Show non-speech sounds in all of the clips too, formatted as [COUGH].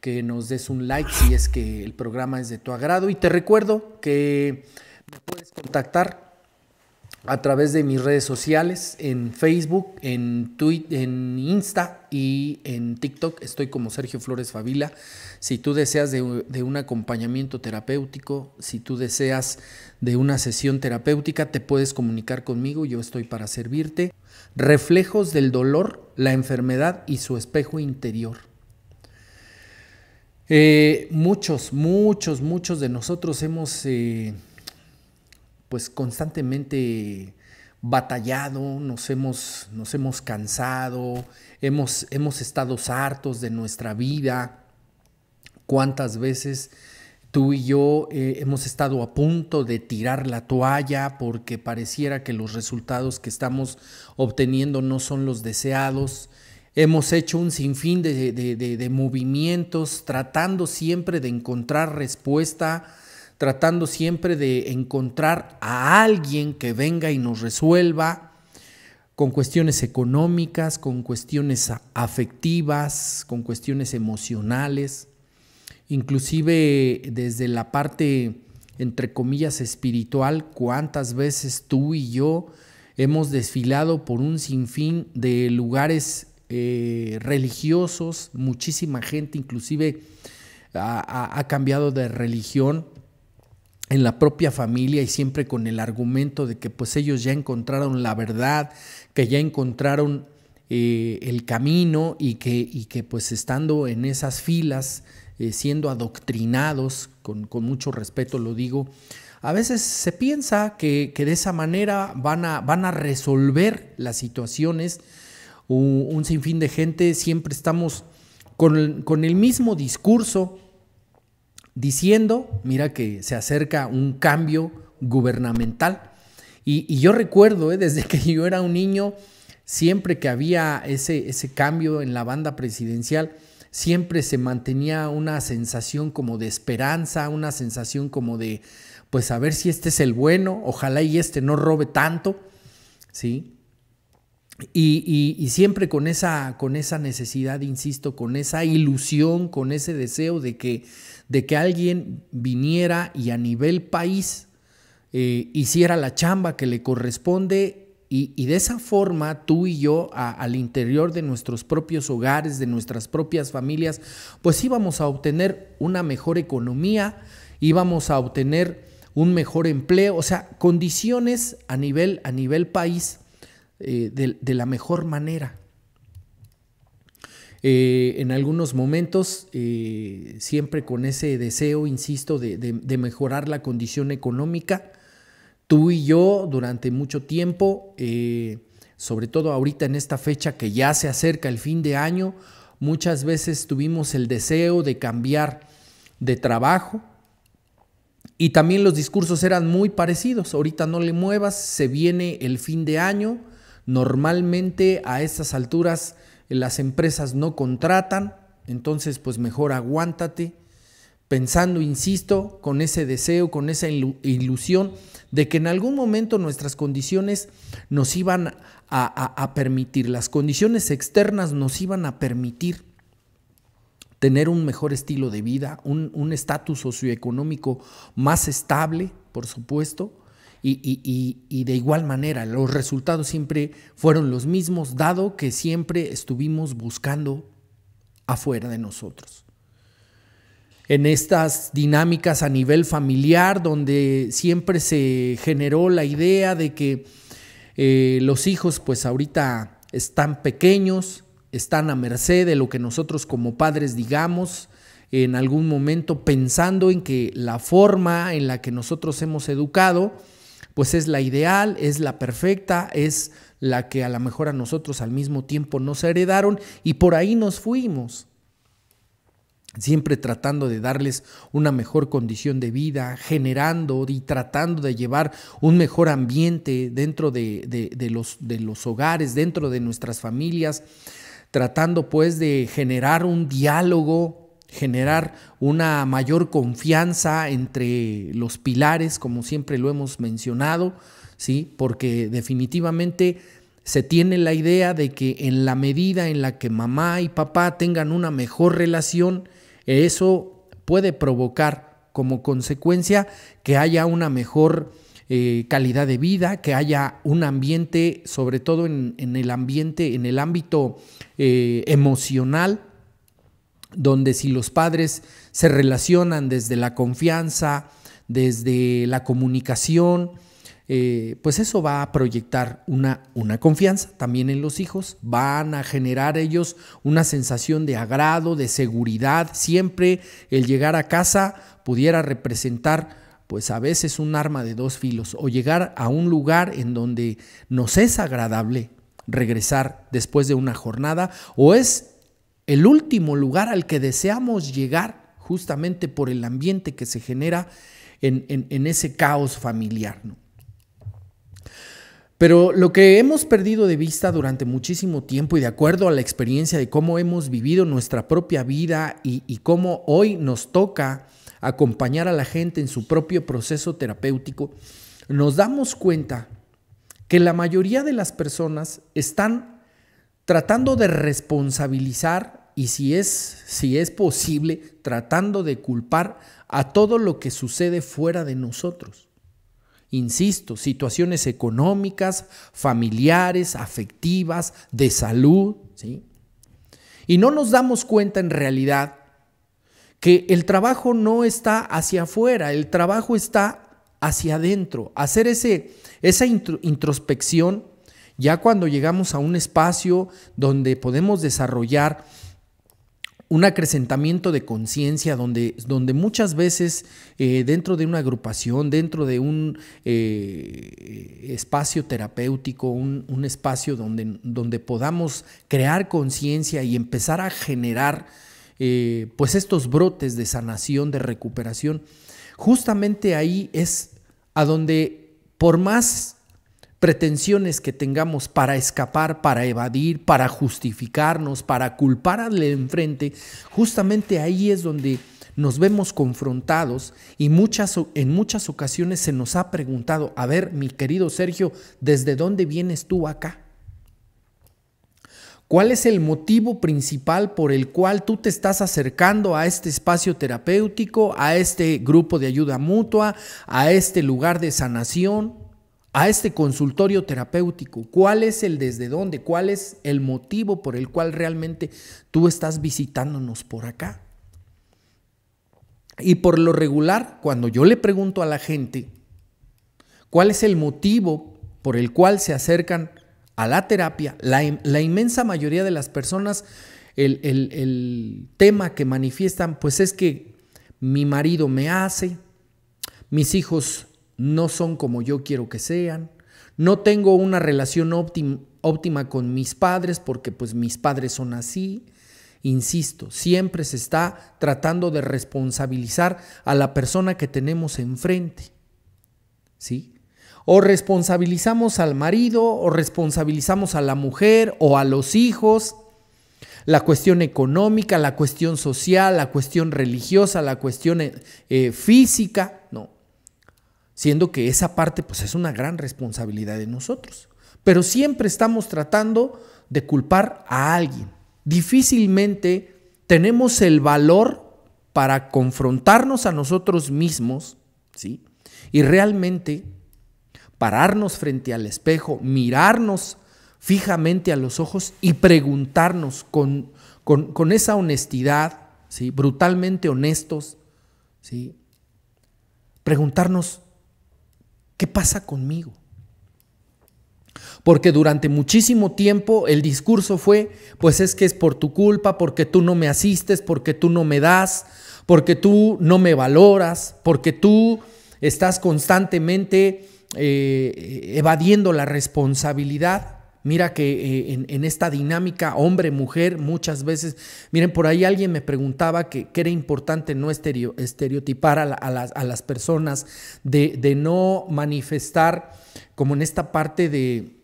que nos des un like si es que el programa es de tu agrado. Y te recuerdo que me puedes contactar a través de mis redes sociales, en Facebook, en Twitter, en Insta y en TikTok. Estoy como Sergio Flores Favila. Si tú deseas de, un acompañamiento terapéutico, si tú deseas de una sesión terapéutica, te puedes comunicar conmigo. Yo estoy para servirte. Reflejos del dolor, la enfermedad y su espejo interior. Eh, muchos, muchos, muchos de nosotros hemos eh, pues constantemente batallado, nos hemos, nos hemos cansado, hemos, hemos estado hartos de nuestra vida. ¿Cuántas veces tú y yo eh, hemos estado a punto de tirar la toalla porque pareciera que los resultados que estamos obteniendo no son los deseados? Hemos hecho un sinfín de, movimientos tratando siempre de encontrar respuesta, tratando siempre de encontrar a alguien que venga y nos resuelva con cuestiones económicas, con cuestiones afectivas, con cuestiones emocionales, inclusive desde la parte, entre comillas, espiritual, cuántas veces tú y yo hemos desfilado por un sinfín de lugares eh, religiosos, muchísima gente inclusive ha, cambiado de religión en la propia familia y siempre con el argumento de que pues ellos ya encontraron la verdad, que ya encontraron eh, el camino y que, y que pues estando en esas filas, eh, siendo adoctrinados, con, con, mucho respeto lo digo, a veces se piensa que, que de esa manera van a, van a resolver las situaciones un, sinfín de gente, siempre estamos con el, mismo discurso diciendo, mira que se acerca un cambio gubernamental. Y, yo recuerdo, eh, desde que yo era un niño, siempre que había ese, ese cambio en la banda presidencial, siempre se mantenía una sensación como de esperanza, una sensación como de, pues a ver si este es el bueno, ojalá y este no robe tanto, ¿sí? Y, siempre con esa, con esa necesidad, insisto, con esa ilusión, con ese deseo de que, de que alguien viniera y a nivel país eh, hiciera la chamba que le corresponde y, de esa forma tú y yo al interior de nuestros propios hogares, de nuestras propias familias, pues íbamos a obtener una mejor economía, íbamos a obtener un mejor empleo, o sea, condiciones a nivel, a nivel país eh, de, la mejor manera. Eh, en algunos momentos, eh, siempre con ese deseo, insisto, de, de, mejorar la condición económica, tú y yo durante mucho tiempo, sobre todo ahorita en esta fecha que ya se acerca el fin de año, muchas veces tuvimos el deseo de cambiar de trabajo, y también los discursos eran muy parecidos. Ahorita no le muevas, se viene el fin de año, Normalmente a esas alturas eh, las empresas no contratan, entonces pues mejor aguántate, pensando, insisto, con ese deseo, con esa ilusión de que en algún momento nuestras condiciones nos iban a, permitir, las condiciones externas nos iban a permitir tener un mejor estilo de vida, un estatus socioeconómico más estable, por supuesto, y, de igual manera, los resultados siempre fueron los mismos, dado que siempre estuvimos buscando afuera de nosotros. En estas dinámicas a nivel familiar, donde siempre se generó la idea de que eh, los hijos, pues ahorita están pequeños, están a merced de lo que nosotros como padres digamos, en algún momento pensando en que la forma en la que nosotros hemos educado, pues es la ideal, es la perfecta, es la que a lo mejor a nosotros al mismo tiempo nos heredaron y por ahí nos fuimos. Siempre tratando de darles una mejor condición de vida, generando y tratando de llevar un mejor ambiente dentro de, los, de los hogares, dentro de nuestras familias, tratando pues de generar un diálogo generar una mayor confianza entre los pilares, como siempre lo hemos mencionado, ¿sí? porque definitivamente se tiene la idea de que en la medida en la que mamá y papá tengan una mejor relación, eso puede provocar como consecuencia que haya una mejor eh, calidad de vida, que haya un ambiente, sobre todo en, el ambiente, en el ámbito eh, emocional, donde si los padres se relacionan desde la confianza, desde la comunicación, eh, pues eso va a proyectar una, una confianza también en los hijos, van a generar ellos una sensación de agrado, de seguridad, siempre el llegar a casa pudiera representar pues a veces un arma de dos filos o llegar a un lugar en donde nos es agradable regresar después de una jornada o es el último lugar al que deseamos llegar, justamente por el ambiente que se genera en, ese caos familiar. Pero lo que hemos perdido de vista durante muchísimo tiempo y de acuerdo a la experiencia de cómo hemos vivido nuestra propia vida y, y, cómo hoy nos toca acompañar a la gente en su propio proceso terapéutico, nos damos cuenta que la mayoría de las personas están tratando de responsabilizar y si es, si es posible, tratando de culpar a todo lo que sucede fuera de nosotros. Insisto, situaciones económicas, familiares, afectivas, de salud, ¿sí? Y no nos damos cuenta en realidad que el trabajo no está hacia afuera, el trabajo está hacia adentro. Hacer ese, esa introspección ya cuando llegamos a un espacio donde podemos desarrollar un acrecentamiento de conciencia donde, donde muchas veces eh, dentro de una agrupación, dentro de un eh, espacio terapéutico, un, espacio donde, donde podamos crear conciencia y empezar a generar eh, pues estos brotes de sanación, de recuperación, justamente ahí es a donde por más pretensiones que tengamos para escapar, para evadir, para justificarnos, para culpar al enfrente, justamente ahí es donde nos vemos confrontados y muchas, en muchas ocasiones se nos ha preguntado, a ver, mi querido Sergio, ¿desde dónde vienes tú acá? ¿Cuál es el motivo principal por el cual tú te estás acercando a este espacio terapéutico, a este grupo de ayuda mutua, a este lugar de sanación? a este consultorio terapéutico, cuál es el desde dónde, cuál es el motivo por el cual realmente tú estás visitándonos por acá. Y por lo regular, cuando yo le pregunto a la gente cuál es el motivo por el cual se acercan a la terapia, la, inmensa mayoría de las personas, el, el tema que manifiestan, pues es que mi marido me hace, mis hijos no son como yo quiero que sean, no tengo una relación óptima, con mis padres porque pues mis padres son así. Insisto, siempre se está tratando de responsabilizar a la persona que tenemos enfrente. ¿Sí? O responsabilizamos al marido, o responsabilizamos a la mujer, o a los hijos, la cuestión económica, la cuestión social, la cuestión religiosa, la cuestión eh, física. No, siendo que esa parte pues es una gran responsabilidad de nosotros. Pero siempre estamos tratando de culpar a alguien. Difícilmente tenemos el valor para confrontarnos a nosotros mismos, ¿sí? Y realmente pararnos frente al espejo, mirarnos fijamente a los ojos y preguntarnos con, con, con esa honestidad, ¿sí? brutalmente honestos, ¿sí? preguntarnos ¿Qué pasa conmigo? Porque durante muchísimo tiempo el discurso fue, pues es que es por tu culpa, porque tú no me asistes, porque tú no me das, porque tú no me valoras, porque tú estás constantemente eh, evadiendo la responsabilidad. Mira que eh, en, esta dinámica hombre-mujer muchas veces, miren, por ahí alguien me preguntaba que, era importante no estereotipar a, las, personas, de, no manifestar como en esta parte de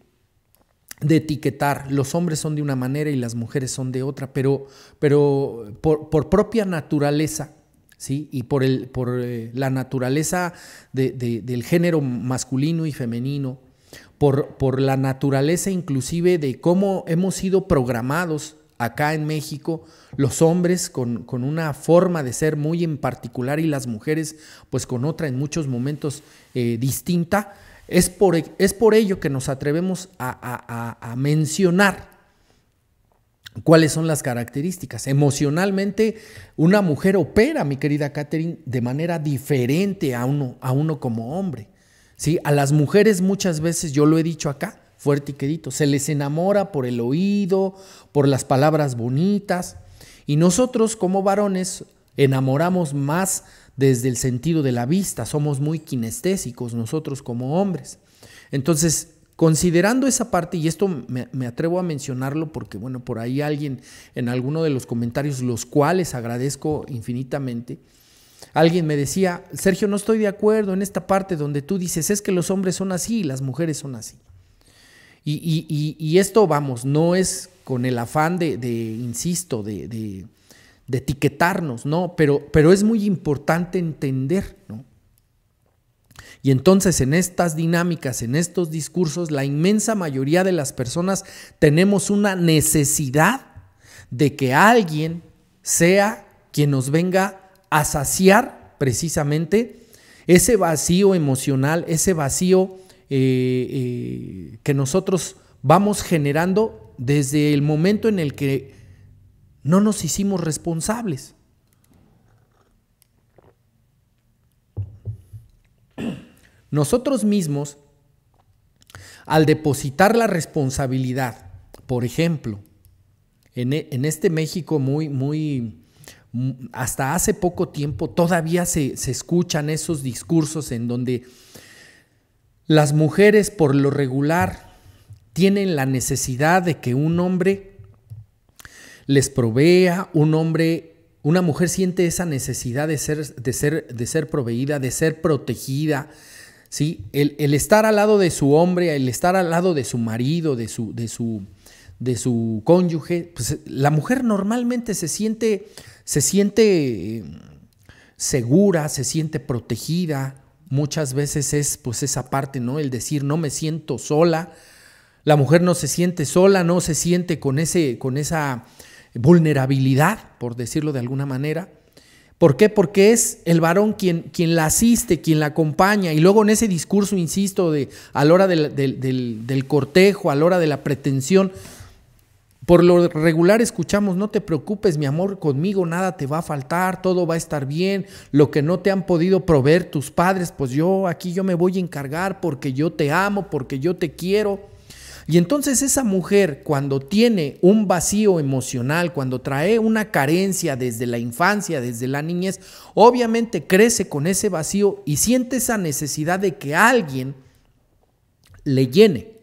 etiquetar, los hombres son de una manera y las mujeres son de otra, pero, pero por, propia naturaleza, ¿sí? Y por, el, eh, la naturaleza del género masculino y femenino, por, la naturaleza inclusive de cómo hemos sido programados acá en México, los hombres con, una forma de ser muy en particular y las mujeres pues con otra en muchos momentos eh, distinta, es por, e, es por, ello que nos atrevemos a, mencionar cuáles son las características. Emocionalmente, una mujer opera, mi querida Catherine, de manera diferente a uno, a uno como hombre. ¿sí? A las mujeres muchas veces, yo lo he dicho acá, fuerte y querido, se les enamora por el oído, por las palabras bonitas, y nosotros como varones enamoramos más desde el sentido de la vista, somos muy kinestésicos nosotros como hombres. Entonces, considerando esa parte, y esto me, me, atrevo a mencionarlo porque, bueno, por ahí alguien en alguno de los comentarios, los cuales agradezco infinitamente, Alguien me decía, Sergio, no estoy de acuerdo en esta parte donde tú dices, es que los hombres son así y las mujeres son así. Y, esto, vamos, no es con el afán de, insisto, de, etiquetarnos, ¿no? Pero, pero es muy importante entender, ¿no? Y entonces en estas dinámicas, en estos discursos, la inmensa mayoría de las personas tenemos una necesidad de que alguien sea quien nos venga a saciar precisamente ese vacío emocional, ese vacío eh, eh, que nosotros vamos generando desde el momento en el que no nos hicimos responsables. Nosotros mismos, al depositar la responsabilidad, por ejemplo, en, en este México muy, muy hasta hace poco tiempo todavía se, escuchan esos discursos en donde las mujeres por lo regular tienen la necesidad de que un hombre les provea, un hombre una mujer siente esa necesidad de ser, de ser, de ser proveída, de ser protegida. ¿sí? El, estar al lado de su hombre, el estar al lado de su marido, de su, de su, de su cónyuge, pues la mujer normalmente se siente, se siente eh, segura, se siente protegida. Muchas veces es pues esa parte, ¿no? El decir no me siento sola. La mujer no se siente sola, no se siente con, ese, con esa vulnerabilidad, por decirlo de alguna manera. ¿Por qué? Porque es el varón quien, quien la asiste, quien la acompaña. Y luego en ese discurso, insisto, de, a la hora del, del cortejo, a la hora de la pretensión, por lo regular escuchamos, no te preocupes, mi amor, conmigo nada te va a faltar, todo va a estar bien, lo que no te han podido proveer tus padres, pues yo aquí yo me voy a encargar porque yo te amo, porque yo te quiero. Y entonces esa mujer cuando tiene un vacío emocional, cuando trae una carencia desde la infancia, desde la niñez, obviamente crece con ese vacío y siente esa necesidad de que alguien le llene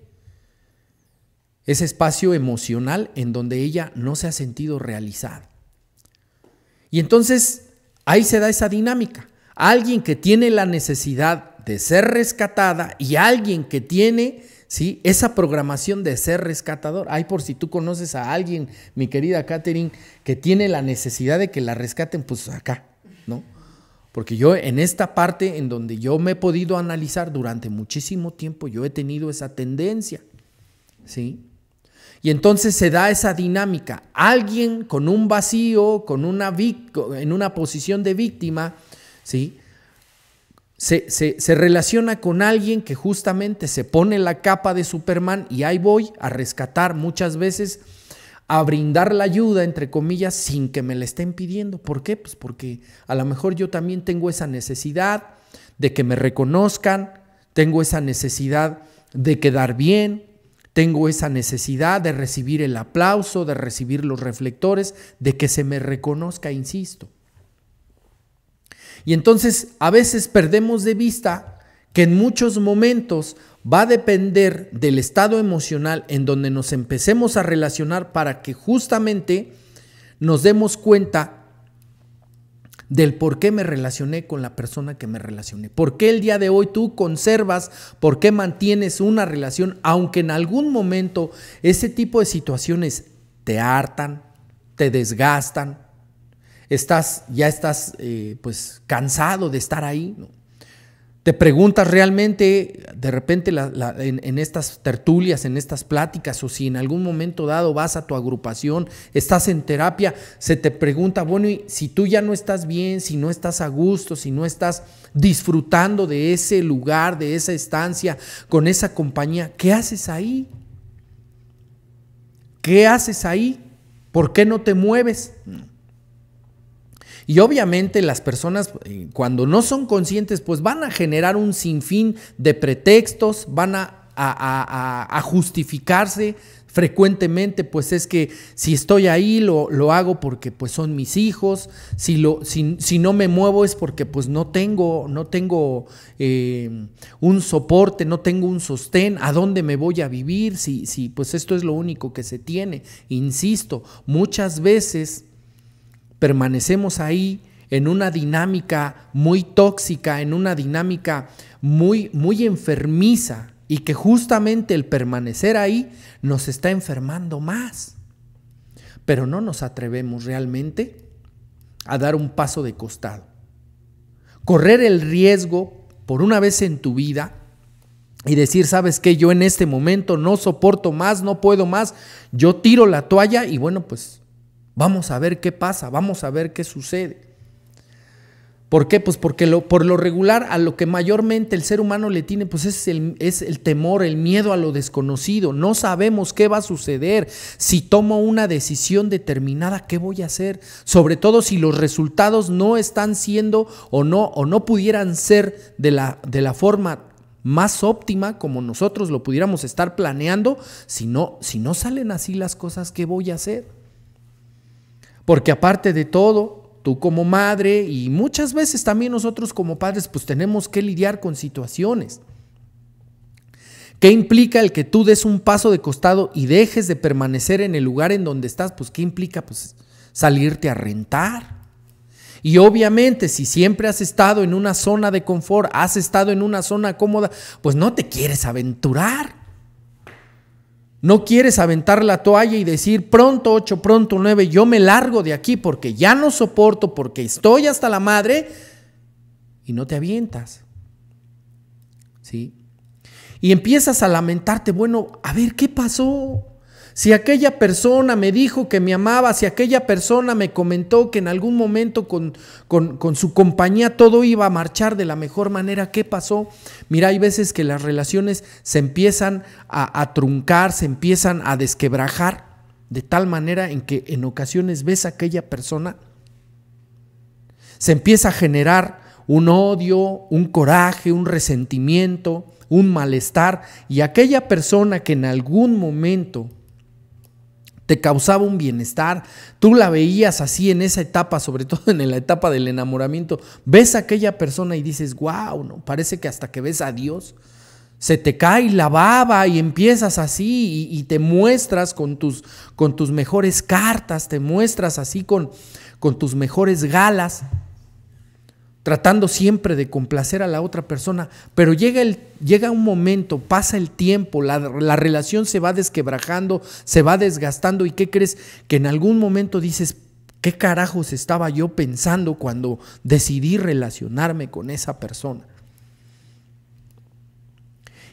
ese espacio emocional en donde ella no se ha sentido realizada. Y entonces ahí se da esa dinámica. Alguien que tiene la necesidad de ser rescatada y alguien que tiene ¿sí? esa programación de ser rescatador. ahí por si tú conoces a alguien, mi querida Catherine, que tiene la necesidad de que la rescaten, pues acá, ¿no? Porque yo en esta parte en donde yo me he podido analizar durante muchísimo tiempo, yo he tenido esa tendencia, ¿sí? Y entonces se da esa dinámica. Alguien con un vacío, con una en una posición de víctima, ¿sí? Se, se, se, relaciona con alguien que justamente se pone la capa de Superman y ahí voy a rescatar muchas veces, a brindar la ayuda, entre comillas, sin que me la estén pidiendo. ¿Por qué? Pues porque a lo mejor yo también tengo esa necesidad de que me reconozcan, tengo esa necesidad de quedar bien, tengo esa necesidad de recibir el aplauso, de recibir los reflectores, de que se me reconozca, insisto. Y entonces a veces perdemos de vista que en muchos momentos va a depender del estado emocional en donde nos empecemos a relacionar para que justamente nos demos cuenta del por qué me relacioné con la persona que me relacioné. ¿Por qué el día de hoy tú conservas, por qué mantienes una relación, aunque en algún momento ese tipo de situaciones te hartan, te desgastan, estás, ya estás eh, pues cansado de estar ahí? ¿no? Te preguntas realmente, de repente, en, en, estas tertulias, en estas pláticas, o si en algún momento dado vas a tu agrupación, estás en terapia, se te pregunta, bueno, y si tú ya no estás bien, si no estás a gusto, si no estás disfrutando de ese lugar, de esa estancia, con esa compañía, ¿qué haces ahí? ¿Qué haces ahí? ¿Por qué no te mueves? Y obviamente las personas eh, cuando no son conscientes, pues van a generar un sinfín de pretextos, van a, justificarse frecuentemente, pues es que si estoy ahí lo, lo hago porque pues son mis hijos, si, lo, si, no me muevo es porque pues no tengo, no tengo eh, un soporte, no tengo un sostén, ¿a dónde me voy a vivir? Si, si pues esto es lo único que se tiene. Insisto, muchas veces permanecemos ahí en una dinámica muy tóxica, en una dinámica muy, muy enfermiza y que justamente el permanecer ahí nos está enfermando más. Pero no nos atrevemos realmente a dar un paso de costado. Correr el riesgo por una vez en tu vida y decir, sabes que yo en este momento no soporto más, no puedo más, yo tiro la toalla y bueno, pues Vamos a ver qué pasa, vamos a ver qué sucede. ¿Por qué? Pues porque por lo regular a lo que mayormente el ser humano le tiene, pues es el, es el temor, el miedo a lo desconocido. No sabemos qué va a suceder. Si tomo una decisión determinada, ¿qué voy a hacer? Sobre todo si los resultados no están siendo o no, o no pudieran ser de la, de la forma más óptima como nosotros lo pudiéramos estar planeando. si no salen así las cosas, ¿qué voy a hacer? Porque aparte de todo, tú como madre y muchas veces también nosotros como padres, pues tenemos que lidiar con situaciones. ¿Qué implica el que tú des un paso de costado y dejes de permanecer en el lugar en donde estás? Pues ¿qué implica? Pues salirte a rentar. Y obviamente si siempre has estado en una zona de confort, has estado en una zona cómoda, pues no te quieres aventurar. No quieres aventar la toalla y decir pronto 8, pronto 9, yo me largo de aquí porque ya no soporto, porque estoy hasta la madre y no te avientas. ¿Sí? Y empiezas a lamentarte, bueno, a ver, ¿qué pasó? Si aquella persona me dijo que me amaba, si aquella persona me comentó que en algún momento con, con, su compañía todo iba a marchar de la mejor manera, ¿qué pasó? Mira, hay veces que las relaciones se empiezan a, a truncar, se empiezan a desquebrajar, de tal manera en que en ocasiones ves a aquella persona, se empieza a generar un odio, un coraje, un resentimiento, un malestar, y aquella persona que en algún momento te causaba un bienestar, tú la veías así en esa etapa, sobre todo en la etapa del enamoramiento, ves a aquella persona y dices, wow, ¿no? parece que hasta que ves a Dios, se te cae la baba y empiezas así y, te muestras con tus, con tus mejores cartas, te muestras así con, con tus mejores galas tratando siempre de complacer a la otra persona, pero llega, el, llega un momento, pasa el tiempo, la, la, relación se va desquebrajando, se va desgastando y ¿qué crees? Que en algún momento dices, ¿qué carajos estaba yo pensando cuando decidí relacionarme con esa persona?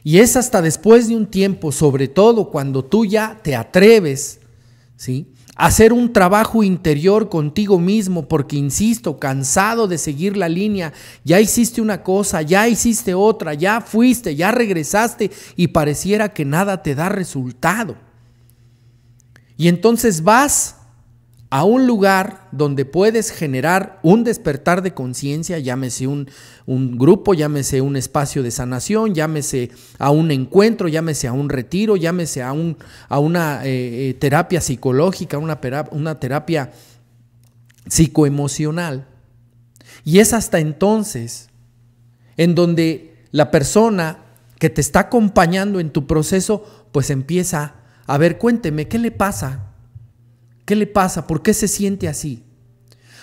Y es hasta después de un tiempo, sobre todo cuando tú ya te atreves, ¿sí? hacer un trabajo interior contigo mismo, porque insisto, cansado de seguir la línea, ya hiciste una cosa, ya hiciste otra, ya fuiste, ya regresaste y pareciera que nada te da resultado. Y entonces vas a un lugar donde puedes generar un despertar de conciencia, llámese un, grupo, llámese un espacio de sanación, llámese a un encuentro, llámese a un retiro, llámese a, un, a una eh, eh, terapia psicológica, una, una terapia psicoemocional. Y es hasta entonces en donde la persona que te está acompañando en tu proceso, pues empieza a ver, cuénteme, ¿qué le pasa? ¿Qué le pasa? ¿Por qué se siente así?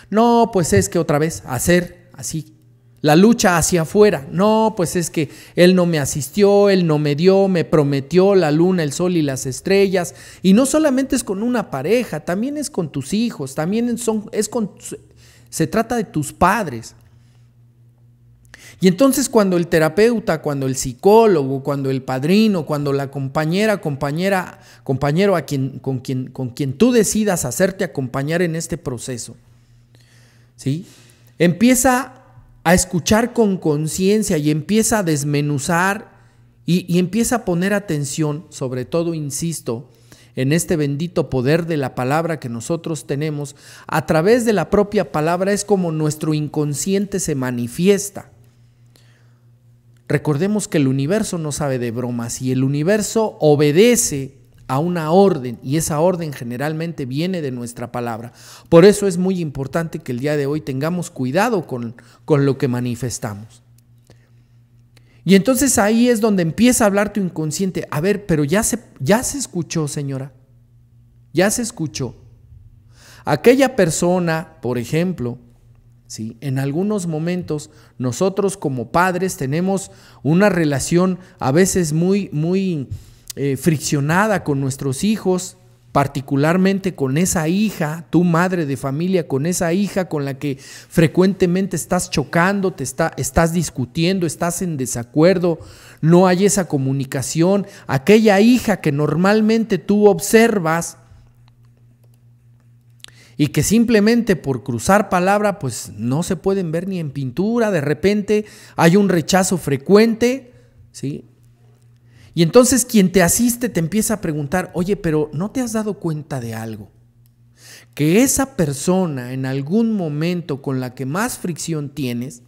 No, pues es que otra vez, hacer así. La lucha hacia afuera. No, pues es que él no me asistió, él no me dio, me prometió la luna, el sol y las estrellas. Y no solamente es con una pareja, también es con tus hijos, también son, es con, se trata de tus padres. Y entonces cuando el terapeuta, cuando el psicólogo, cuando el padrino, cuando la compañera, compañera, compañero a quien, con, quien, con quien tú decidas hacerte acompañar en este proceso, ¿sí? empieza a escuchar con conciencia y empieza a desmenuzar y, y empieza a poner atención, sobre todo, insisto, en este bendito poder de la palabra que nosotros tenemos, a través de la propia palabra es como nuestro inconsciente se manifiesta. Recordemos que el universo no sabe de bromas y el universo obedece a una orden y esa orden generalmente viene de nuestra palabra. Por eso es muy importante que el día de hoy tengamos cuidado con, con lo que manifestamos. Y entonces ahí es donde empieza a hablar tu inconsciente. A ver, pero ya se, ya se escuchó, señora. Ya se escuchó. Aquella persona, por ejemplo, ¿sí? En algunos momentos nosotros como padres tenemos una relación a veces muy, muy eh, friccionada con nuestros hijos, particularmente con esa hija, tu madre de familia, con esa hija con la que frecuentemente estás chocando, te está, estás discutiendo, estás en desacuerdo, no hay esa comunicación, aquella hija que normalmente tú observas, y que simplemente por cruzar palabra pues no se pueden ver ni en pintura, de repente hay un rechazo frecuente, ¿sí? Y entonces quien te asiste te empieza a preguntar, oye, pero ¿no te has dado cuenta de algo? Que esa persona en algún momento con la que más fricción tienes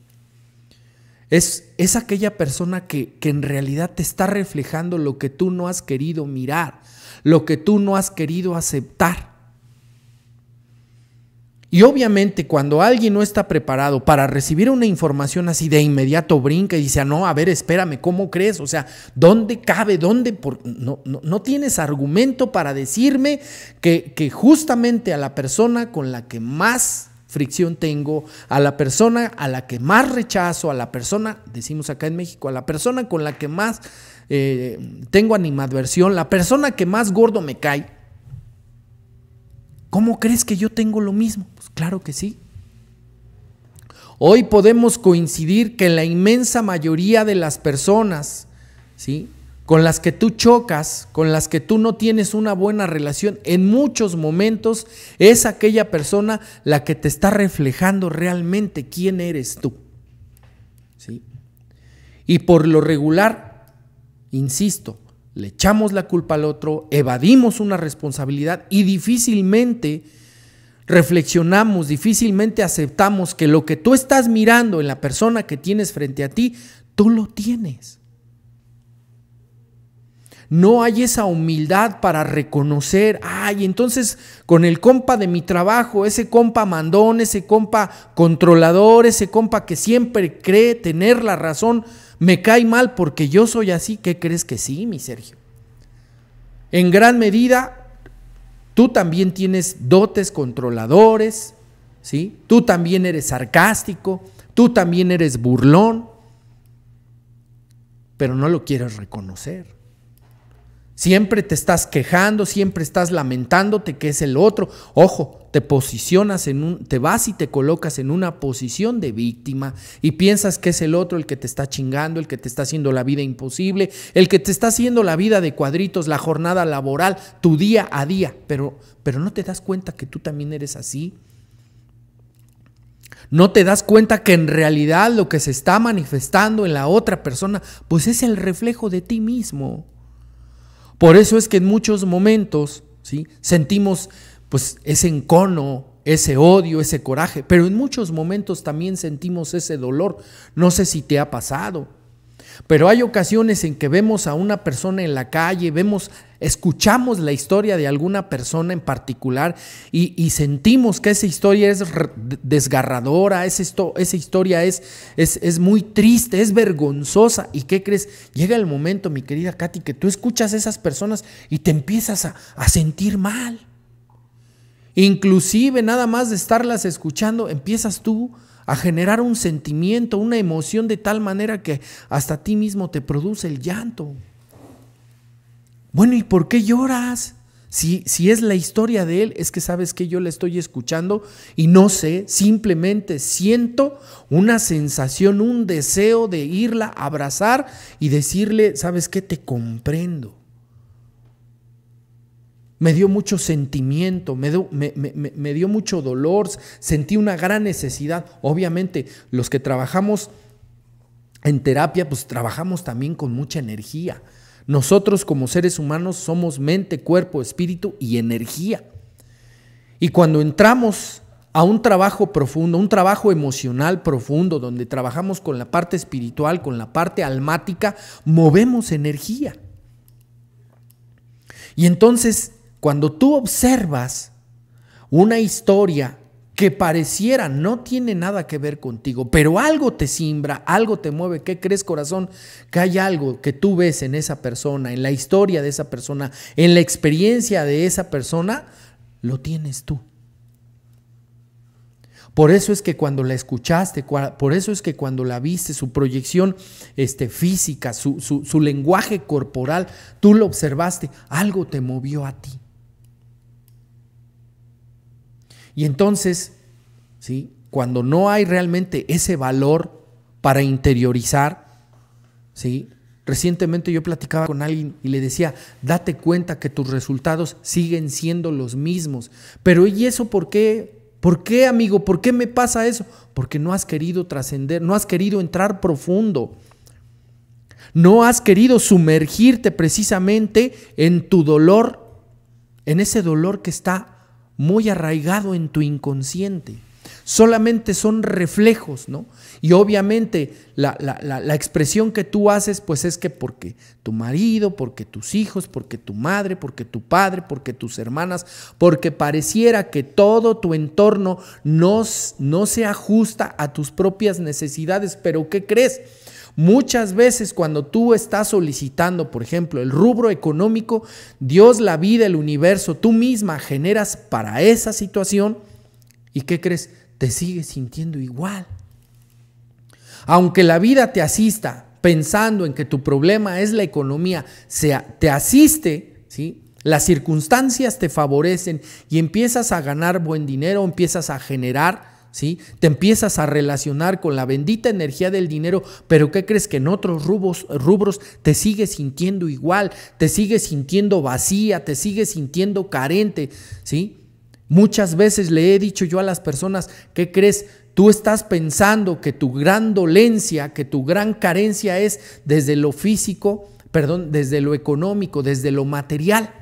es, es aquella persona que, que en realidad te está reflejando lo que tú no has querido mirar, lo que tú no has querido aceptar. Y obviamente cuando alguien no está preparado para recibir una información así de inmediato brinca y dice, ah, no, a ver, espérame, ¿cómo crees? O sea, ¿dónde cabe? ¿Dónde? No, tienes argumento para decirme que, justamente a la persona con la que más fricción tengo, a la persona a la que más rechazo, a la persona, decimos acá en México, a la persona con la que más eh, tengo animadversión, la persona que más gordo me cae, ¿cómo crees que yo tengo lo mismo? Claro que sí. Hoy podemos coincidir que la inmensa mayoría de las personas, ¿sí? con las que tú chocas, con las que tú no tienes una buena relación, en muchos momentos es aquella persona la que te está reflejando realmente quién eres tú. ¿Sí? Y por lo regular, insisto, le echamos la culpa al otro, evadimos una responsabilidad y difícilmente reflexionamos, difícilmente aceptamos que lo que tú estás mirando en la persona que tienes frente a ti, tú lo tienes. No hay esa humildad para reconocer, ay, entonces con el compa de mi trabajo, ese compa mandón, ese compa controlador, ese compa que siempre cree tener la razón, me cae mal porque yo soy así, ¿qué crees que sí, mi Sergio? En gran medida Tú también tienes dotes controladores, ¿sí? Tú también eres sarcástico, tú también eres burlón, pero no lo quieres reconocer. Siempre te estás quejando, siempre estás lamentándote que es el otro. Ojo, te posicionas en un, te vas y te colocas en una posición de víctima y piensas que es el otro el que te está chingando, el que te está haciendo la vida imposible, el que te está haciendo la vida de cuadritos, la jornada laboral, tu día a día, pero, pero no te das cuenta que tú también eres así. No te das cuenta que en realidad lo que se está manifestando en la otra persona, pues es el reflejo de ti mismo. Por eso es que en muchos momentos, ¿sí? Sentimos pues ese encono, ese odio, ese coraje, pero en muchos momentos también sentimos ese dolor. No sé si te ha pasado, pero hay ocasiones en que vemos a una persona en la calle, vemos, escuchamos la historia de alguna persona en particular y, sentimos que esa historia es desgarradora, esa historia es, es, muy triste, es vergonzosa. ¿Y qué crees? Llega el momento, mi querida Katy, que tú escuchas a esas personas y te empiezas a, a sentir mal Inclusive nada más de estarlas escuchando, empiezas tú a generar un sentimiento, una emoción de tal manera que hasta ti mismo te produce el llanto. Bueno, ¿y por qué lloras? Si, si es la historia de él, es que sabes que yo la estoy escuchando y no sé, simplemente siento una sensación, un deseo de irla a abrazar y decirle, sabes que te comprendo me dio mucho sentimiento, me dio, mucho dolor, sentí una gran necesidad. Obviamente, los que trabajamos en terapia, pues trabajamos también con mucha energía. Nosotros como seres humanos somos mente, cuerpo, espíritu y energía. Y cuando entramos a un trabajo profundo, un trabajo emocional profundo, donde trabajamos con la parte espiritual, con la parte almática, movemos energía. Y entonces cuando tú observas una historia que pareciera no tiene nada que ver contigo, pero algo te simbra, algo te mueve, ¿qué crees corazón? Que hay algo que tú ves en esa persona, en la historia de esa persona, en la experiencia de esa persona, lo tienes tú. Por eso es que cuando la escuchaste, por eso es que cuando la viste, su proyección este, física, su lenguaje corporal, tú lo observaste, algo te movió a ti. Y entonces, ¿sí? cuando no hay realmente ese valor para interiorizar, ¿sí? recientemente yo platicaba con alguien y le decía, date cuenta que tus resultados siguen siendo los mismos. Pero ¿y eso por qué? ¿Por qué, amigo? ¿Por qué me pasa eso? Porque no has querido trascender, no has querido entrar profundo. No has querido sumergirte precisamente en tu dolor, en ese dolor que está muy arraigado en tu inconsciente. Solamente son reflejos, ¿no? Y obviamente la, expresión que tú haces, pues es que porque tu marido, porque tus hijos, porque tu madre, porque tu padre, porque tus hermanas, porque pareciera que todo tu entorno no, no se ajusta a tus propias necesidades, pero ¿qué crees? Muchas veces cuando tú estás solicitando, por ejemplo, el rubro económico, Dios, la vida, el universo, tú misma generas para esa situación y ¿qué crees? Te sigues sintiendo igual. Aunque la vida te asista pensando en que tu problema es la economía, sea, te asiste, ¿sí? Las circunstancias te favorecen y empiezas a ganar buen dinero, empiezas a generar te empiezas a relacionar con la bendita energía del dinero, pero ¿qué crees que en otros rubros, rubros te sigues sintiendo igual, te sigues sintiendo vacía, te sigues sintiendo carente, ¿sí? Muchas veces le he dicho yo a las personas, ¿qué crees? Tú estás pensando que tu gran dolencia, que tu gran carencia es desde lo físico, perdón, desde lo económico, desde lo material.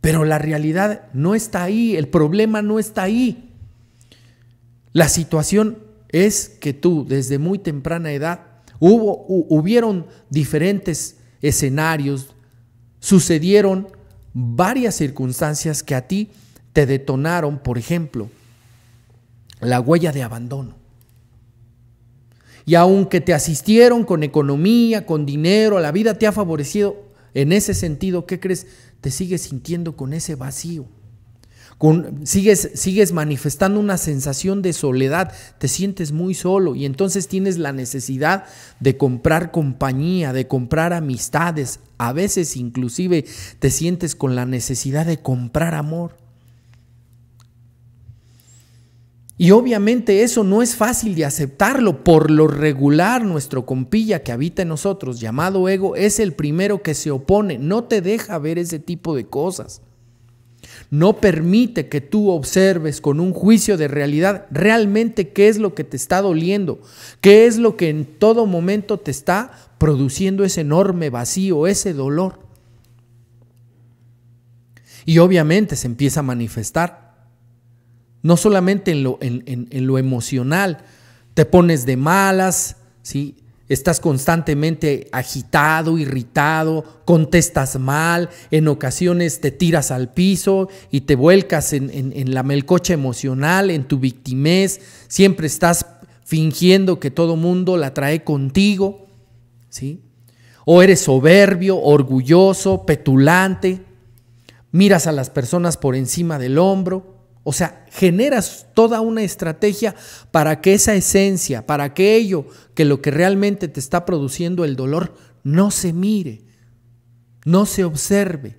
Pero la realidad no está ahí, el problema no está ahí. La situación es que tú desde muy temprana edad hubo, hubieron diferentes escenarios, sucedieron varias circunstancias que a ti te detonaron, por ejemplo, la huella de abandono. Y aunque te asistieron con economía, con dinero, la vida te ha favorecido en ese sentido, ¿qué crees? Te sigues sintiendo con ese vacío sigues, sigues manifestando una sensación de soledad, te sientes muy solo y entonces tienes la necesidad de comprar compañía, de comprar amistades, a veces inclusive te sientes con la necesidad de comprar amor. Y obviamente eso no es fácil de aceptarlo. Por lo regular, nuestro compilla que habita en nosotros, llamado ego, es el primero que se opone, no te deja ver ese tipo de cosas no permite que tú observes con un juicio de realidad realmente qué es lo que te está doliendo, qué es lo que en todo momento te está produciendo ese enorme vacío, ese dolor. Y obviamente se empieza a manifestar, no solamente en lo, emocional, te pones de malas, ¿sí? Estás constantemente agitado, irritado, contestas mal, en ocasiones te tiras al piso y te vuelcas en, la melcocha emocional, en tu victimez, siempre estás fingiendo que todo mundo la trae contigo, ¿sí? O eres soberbio, orgulloso, petulante, miras a las personas por encima del hombro, o sea, generas toda una estrategia para que esa esencia, para que ello, que lo que realmente te está produciendo el dolor, no se mire, no se observe.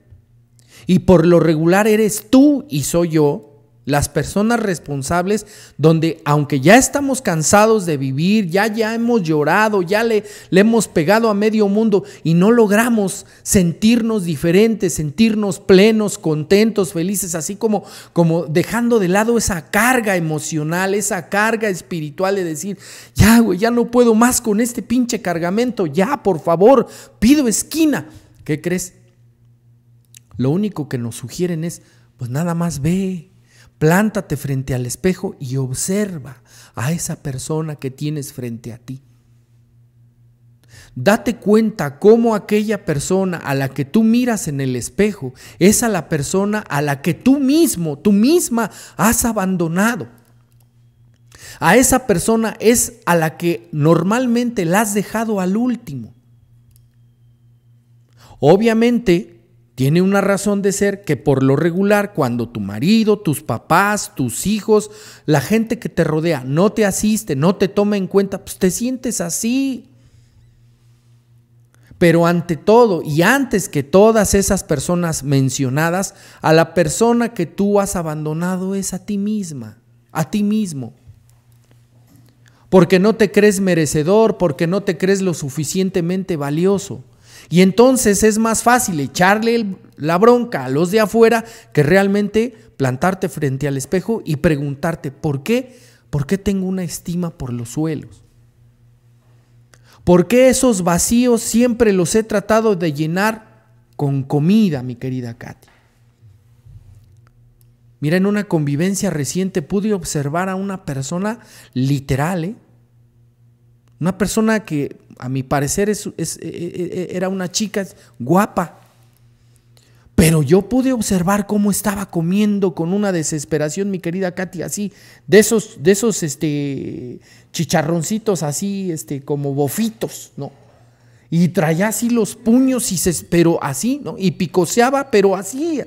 Y por lo regular eres tú y soy yo las personas responsables donde aunque ya estamos cansados de vivir, ya ya hemos llorado, ya le, le hemos pegado a medio mundo y no logramos sentirnos diferentes, sentirnos plenos, contentos, felices, así como, como dejando de lado esa carga emocional, esa carga espiritual de decir, ya güey, ya no puedo más con este pinche cargamento, ya por favor, pido esquina. ¿Qué crees? Lo único que nos sugieren es, pues nada más ve, Plántate frente al espejo y observa a esa persona que tienes frente a ti. Date cuenta cómo aquella persona a la que tú miras en el espejo es a la persona a la que tú mismo, tú misma has abandonado. A esa persona es a la que normalmente la has dejado al último. Obviamente, tiene una razón de ser que por lo regular cuando tu marido, tus papás, tus hijos, la gente que te rodea no te asiste, no te toma en cuenta, pues te sientes así. Pero ante todo y antes que todas esas personas mencionadas, a la persona que tú has abandonado es a ti misma, a ti mismo. Porque no te crees merecedor, porque no te crees lo suficientemente valioso. Y entonces es más fácil echarle la bronca a los de afuera que realmente plantarte frente al espejo y preguntarte, ¿por qué? ¿Por qué tengo una estima por los suelos? ¿Por qué esos vacíos siempre los he tratado de llenar con comida, mi querida Katy? Mira, en una convivencia reciente pude observar a una persona literal, ¿eh? una persona que a mi parecer e, e, e, era una chica guapa, pero yo pude observar cómo estaba comiendo con una desesperación, mi querida Katy, así, de esos, de esos este, chicharroncitos así, este, como bofitos, ¿no? Y traía así los puños, y se, pero así, ¿no? Y picoseaba, pero así.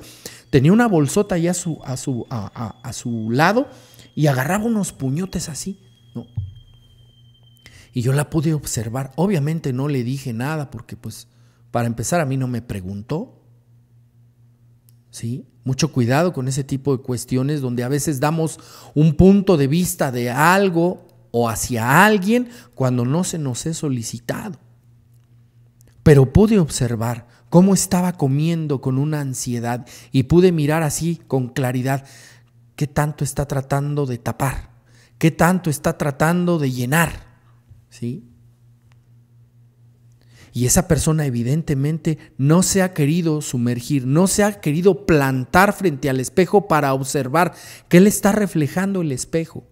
Tenía una bolsota ahí su, a su, a su lado y agarraba unos puñotes así, ¿no? Y yo la pude observar. Obviamente no le dije nada porque pues para empezar a mí no me preguntó. ¿Sí? Mucho cuidado con ese tipo de cuestiones donde a veces damos un punto de vista de algo o hacia alguien cuando no se nos es solicitado. Pero pude observar cómo estaba comiendo con una ansiedad y pude mirar así con claridad qué tanto está tratando de tapar, qué tanto está tratando de llenar. ¿sí? Y esa persona evidentemente no se ha querido sumergir, no se ha querido plantar frente al espejo para observar que le está reflejando el espejo.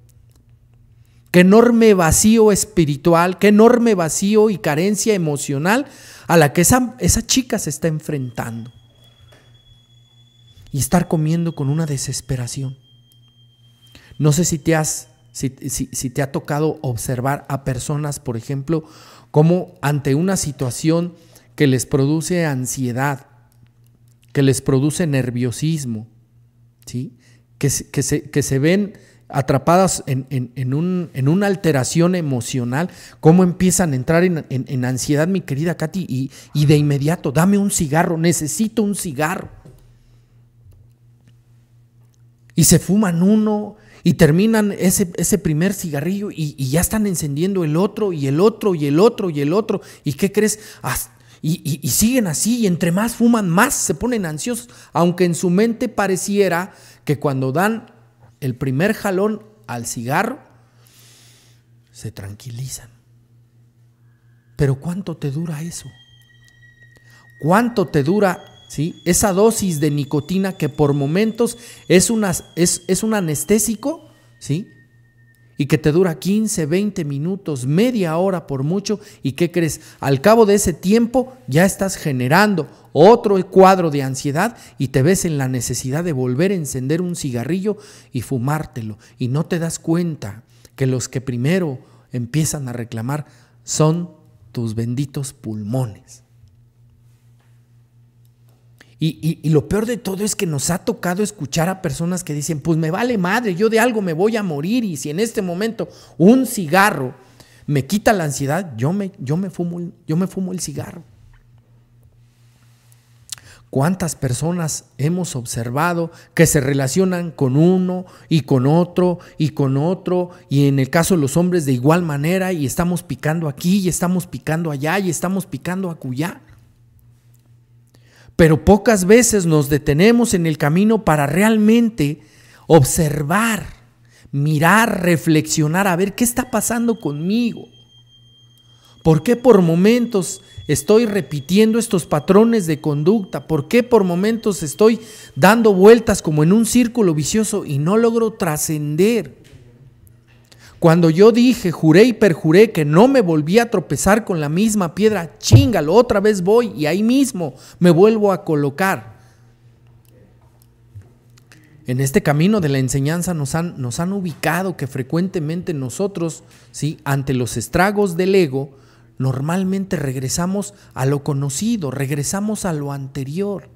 Qué enorme vacío espiritual, qué enorme vacío y carencia emocional a la que esa chica se está enfrentando. Y estar comiendo con una desesperación. No sé si te has si, te ha tocado observar a personas, por ejemplo, cómo ante una situación que les produce ansiedad, que les produce nerviosismo, ¿sí? que, se, ven atrapadas en, una alteración emocional, cómo empiezan a entrar en, ansiedad, mi querida Katy, y de inmediato, dame un cigarro, necesito un cigarro. Y se fuman uno y terminan ese, ese primer cigarrillo y, ya están encendiendo el otro y el otro y el otro y el otro. ¿Y qué crees? Y, y, siguen así y entre más fuman, más se ponen ansiosos, aunque en su mente pareciera que cuando dan el primer jalón al cigarro, se tranquilizan. Pero ¿cuánto te dura eso? ¿Cuánto te dura esa dosis de nicotina que por momentos es, es, un anestésico, ¿sí? y que te dura 15, 20 minutos, media hora por mucho, y qué crees, al cabo de ese tiempo ya estás generando otro cuadro de ansiedad y te ves en la necesidad de volver a encender un cigarrillo y fumártelo, y no te das cuenta que los que primero empiezan a reclamar son tus benditos pulmones. Y, lo peor de todo es que nos ha tocado escuchar a personas que dicen, pues me vale madre, yo de algo me voy a morir y si en este momento un cigarro me quita la ansiedad, yo me, yo me, fumo, yo me fumo el cigarro. ¿Cuántas personas hemos observado que se relacionan con uno y con otro y con otro? Y en el caso de los hombres de igual manera y estamos picando aquí y estamos picando allá y estamos picando acullá pero pocas veces nos detenemos en el camino para realmente observar, mirar, reflexionar, a ver qué está pasando conmigo. ¿Por qué por momentos estoy repitiendo estos patrones de conducta? ¿Por qué por momentos estoy dando vueltas como en un círculo vicioso y no logro trascender? Cuando yo dije, juré y perjuré que no me volví a tropezar con la misma piedra, chingalo, otra vez voy y ahí mismo me vuelvo a colocar. En este camino de la enseñanza nos han, nos han ubicado que frecuentemente nosotros, ¿sí? ante los estragos del ego, normalmente regresamos a lo conocido, regresamos a lo anterior,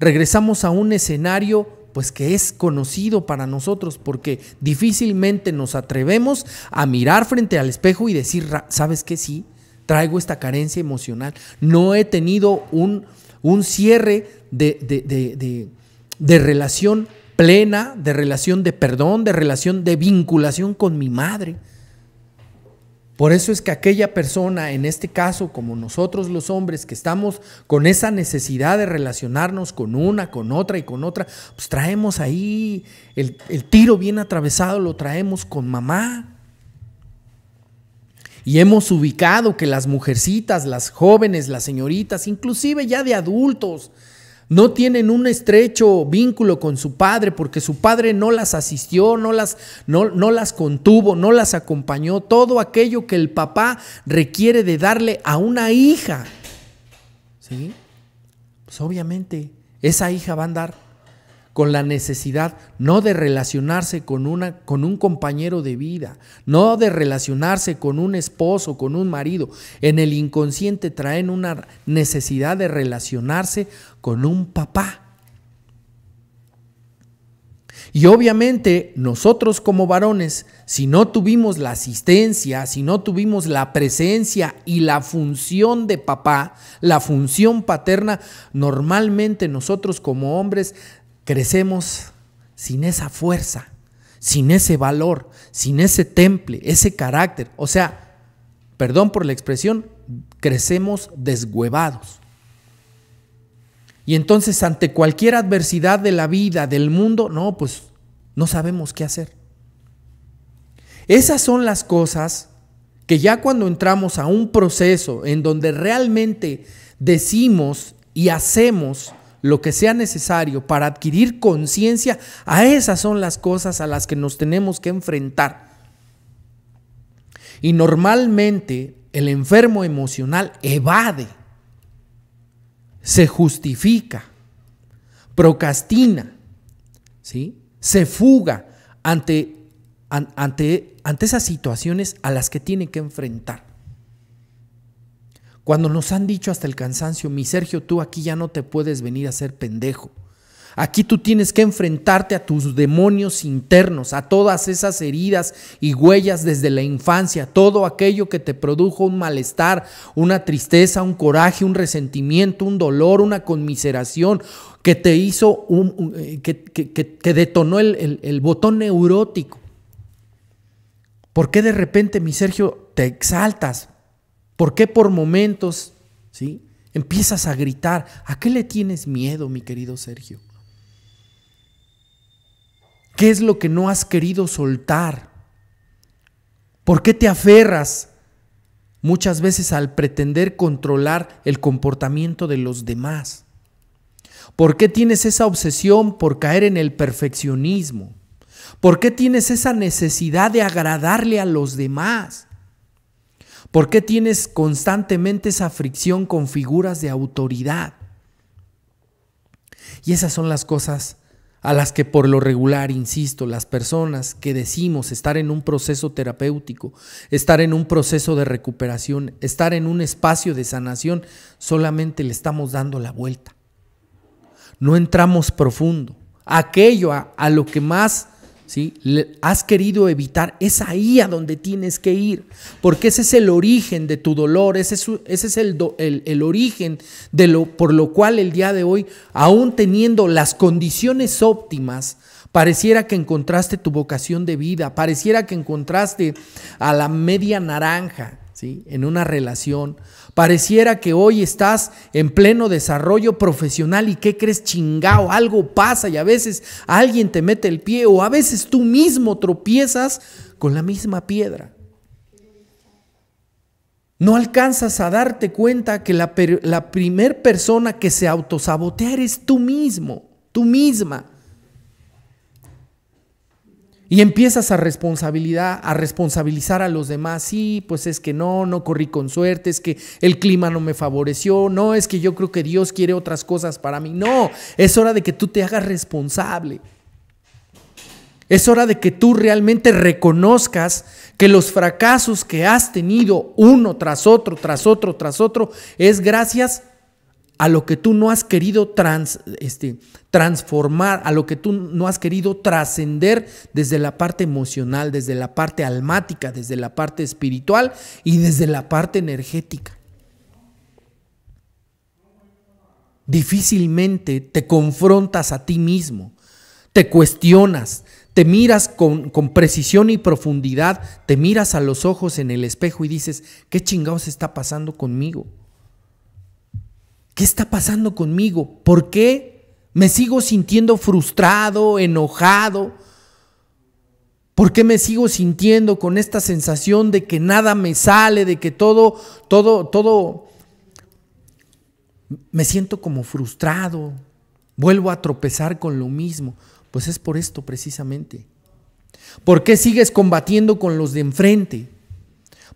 regresamos a un escenario pues que es conocido para nosotros, porque difícilmente nos atrevemos a mirar frente al espejo y decir, ¿sabes qué? Sí, traigo esta carencia emocional. No he tenido un, cierre de relación plena, de relación de perdón, de relación de vinculación con mi madre. Por eso es que aquella persona, en este caso como nosotros los hombres que estamos con esa necesidad de relacionarnos con una, con otra y con otra, pues traemos ahí el, tiro bien atravesado, lo traemos con mamá. Y hemos ubicado que las mujercitas, las jóvenes, las señoritas, inclusive ya de adultos, no tienen un estrecho vínculo con su padre porque su padre no las asistió, no las, no, no las contuvo, no las acompañó, todo aquello que el papá requiere de darle a una hija. ¿Sí? Pues obviamente esa hija va a andar con la necesidad no de relacionarse con, una, con un compañero de vida, no de relacionarse con un esposo, con un marido. En el inconsciente traen una necesidad de relacionarse con un papá. Y obviamente nosotros como varones, si no tuvimos la asistencia, si no tuvimos la presencia y la función de papá, la función paterna, normalmente nosotros como hombres crecemos sin esa fuerza, sin ese valor, sin ese temple, ese carácter. O sea, perdón por la expresión, crecemos deshuevados. Y entonces ante cualquier adversidad de la vida, del mundo, no, pues no sabemos qué hacer. Esas son las cosas que ya cuando entramos a un proceso en donde realmente decimos y hacemos lo que sea necesario para adquirir conciencia, a esas son las cosas a las que nos tenemos que enfrentar. Y normalmente el enfermo emocional evade se justifica, procrastina, ¿sí? se fuga ante, ante, ante esas situaciones a las que tiene que enfrentar. Cuando nos han dicho hasta el cansancio, mi Sergio, tú aquí ya no te puedes venir a ser pendejo. Aquí tú tienes que enfrentarte a tus demonios internos, a todas esas heridas y huellas desde la infancia, todo aquello que te produjo un malestar, una tristeza, un coraje, un resentimiento, un dolor, una conmiseración, que te hizo, eh, que, detonó el, el botón neurótico. ¿Por qué de repente, mi Sergio, te exaltas? ¿Por qué por momentos, sí? Empiezas a gritar. ¿A qué le tienes miedo, mi querido Sergio? ¿Qué es lo que no has querido soltar? ¿Por qué te aferras muchas veces al pretender controlar el comportamiento de los demás? ¿Por qué tienes esa obsesión por caer en el perfeccionismo? ¿Por qué tienes esa necesidad de agradarle a los demás? ¿Por qué tienes constantemente esa fricción con figuras de autoridad? Y esas son las cosas a las que por lo regular, insisto, las personas que decimos estar en un proceso terapéutico, estar en un proceso de recuperación, estar en un espacio de sanación, solamente le estamos dando la vuelta. No entramos profundo. Aquello a, lo que más ¿sí? has querido evitar, es ahí a donde tienes que ir, porque ese es el origen de tu dolor, ese es, el, el, origen de lo, por lo cual el día de hoy, aún teniendo las condiciones óptimas, Pareciera que encontraste tu vocación de vida, pareciera que encontraste a la media naranja, en una relación. Pareciera que hoy estás en pleno desarrollo profesional y que crees chingao, algo pasa y a veces alguien te mete el pie o a veces tú mismo tropiezas con la misma piedra. No alcanzas a darte cuenta que la, primera primer persona que se autosabotea eres tú mismo, tú misma. Y empiezas a responsabilidad, a responsabilizar a los demás. Sí, pues es que no, no corrí con suerte, es que el clima no me favoreció, no, es que yo creo que Dios quiere otras cosas para mí. No, es hora de que tú te hagas responsable. Es hora de que tú realmente reconozcas que los fracasos que has tenido uno tras otro, tras otro, tras otro, es gracias a a lo que tú no has querido este, transformar, a lo que tú no has querido trascender desde la parte emocional, desde la parte almática, desde la parte espiritual y desde la parte energética. Difícilmente te confrontas a ti mismo, te cuestionas, te miras con, con precisión y profundidad, te miras a los ojos en el espejo y dices, ¿qué chingados está pasando conmigo? ¿qué está pasando conmigo? ¿Por qué me sigo sintiendo frustrado, enojado? ¿Por qué me sigo sintiendo con esta sensación de que nada me sale, de que todo, todo, todo, me siento como frustrado, vuelvo a tropezar con lo mismo? Pues es por esto precisamente. ¿Por qué sigues combatiendo con los de enfrente?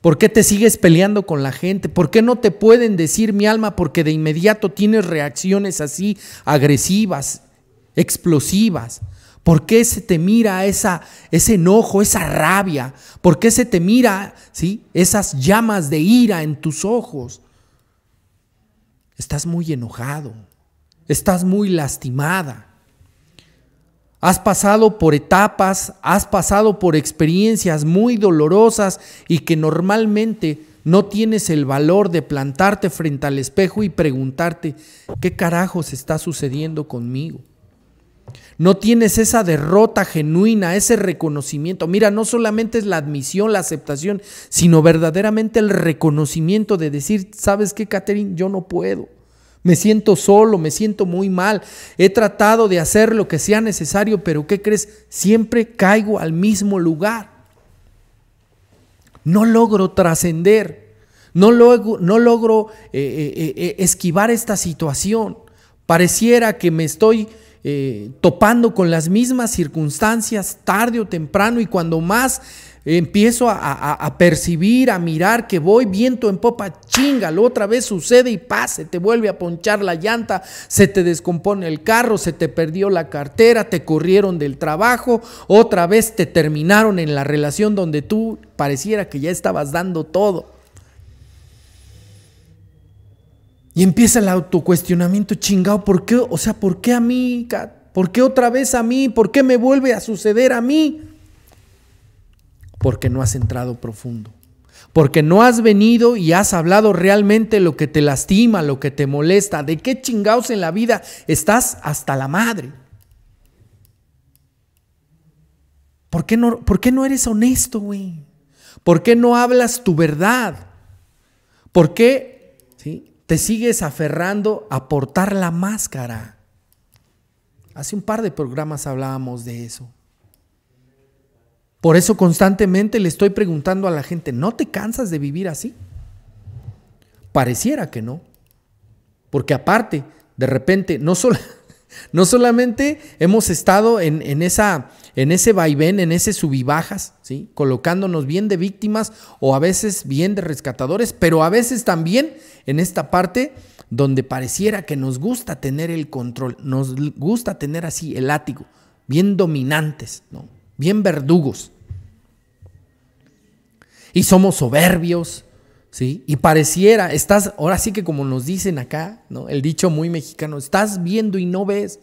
¿Por qué te sigues peleando con la gente? ¿Por qué no te pueden decir mi alma? Porque de inmediato tienes reacciones así agresivas, explosivas. ¿Por qué se te mira esa, ese enojo, esa rabia? ¿Por qué se te mira ¿sí? esas llamas de ira en tus ojos? Estás muy enojado, estás muy lastimada. Has pasado por etapas, has pasado por experiencias muy dolorosas y que normalmente no tienes el valor de plantarte frente al espejo y preguntarte, ¿qué carajos está sucediendo conmigo? No tienes esa derrota genuina, ese reconocimiento. Mira, no solamente es la admisión, la aceptación, sino verdaderamente el reconocimiento de decir, ¿sabes qué, Catherine? Yo no puedo. Me siento solo, me siento muy mal. He tratado de hacer lo que sea necesario, pero ¿qué crees? Siempre caigo al mismo lugar. No logro trascender. No logro, no logro eh, eh, eh, esquivar esta situación. Pareciera que me estoy eh, topando con las mismas circunstancias tarde o temprano y cuando más empiezo a, percibir, a mirar que voy viento en popa, chingalo, otra vez sucede y pase, te vuelve a ponchar la llanta, se te descompone el carro, se te perdió la cartera, te corrieron del trabajo, otra vez te terminaron en la relación donde tú pareciera que ya estabas dando todo. Y empieza el autocuestionamiento chingado. ¿Por qué? O sea, ¿por qué a mí? ¿Por qué otra vez a mí? ¿Por qué me vuelve a suceder a mí? Porque no has entrado profundo. Porque no has venido y has hablado realmente lo que te lastima, lo que te molesta. ¿De qué chingados en la vida estás hasta la madre? ¿Por qué no, no eres honesto, güey? ¿Por qué no hablas tu verdad? ¿Por qué? ¿Sí? te sigues aferrando a portar la máscara. Hace un par de programas hablábamos de eso. Por eso constantemente le estoy preguntando a la gente, ¿no te cansas de vivir así? Pareciera que no. Porque aparte, de repente, no, solo, no solamente hemos estado en, en, esa, ese vaivén, en ese subibajas, colocándonos bien de víctimas o a veces bien de rescatadores, pero a veces también en esta parte donde pareciera que nos gusta tener el control, nos gusta tener así el látigo, bien dominantes, ¿no? bien verdugos. Y somos soberbios, y pareciera, estás, ahora sí que como nos dicen acá, ¿no? El dicho muy mexicano, estás viendo y no ves,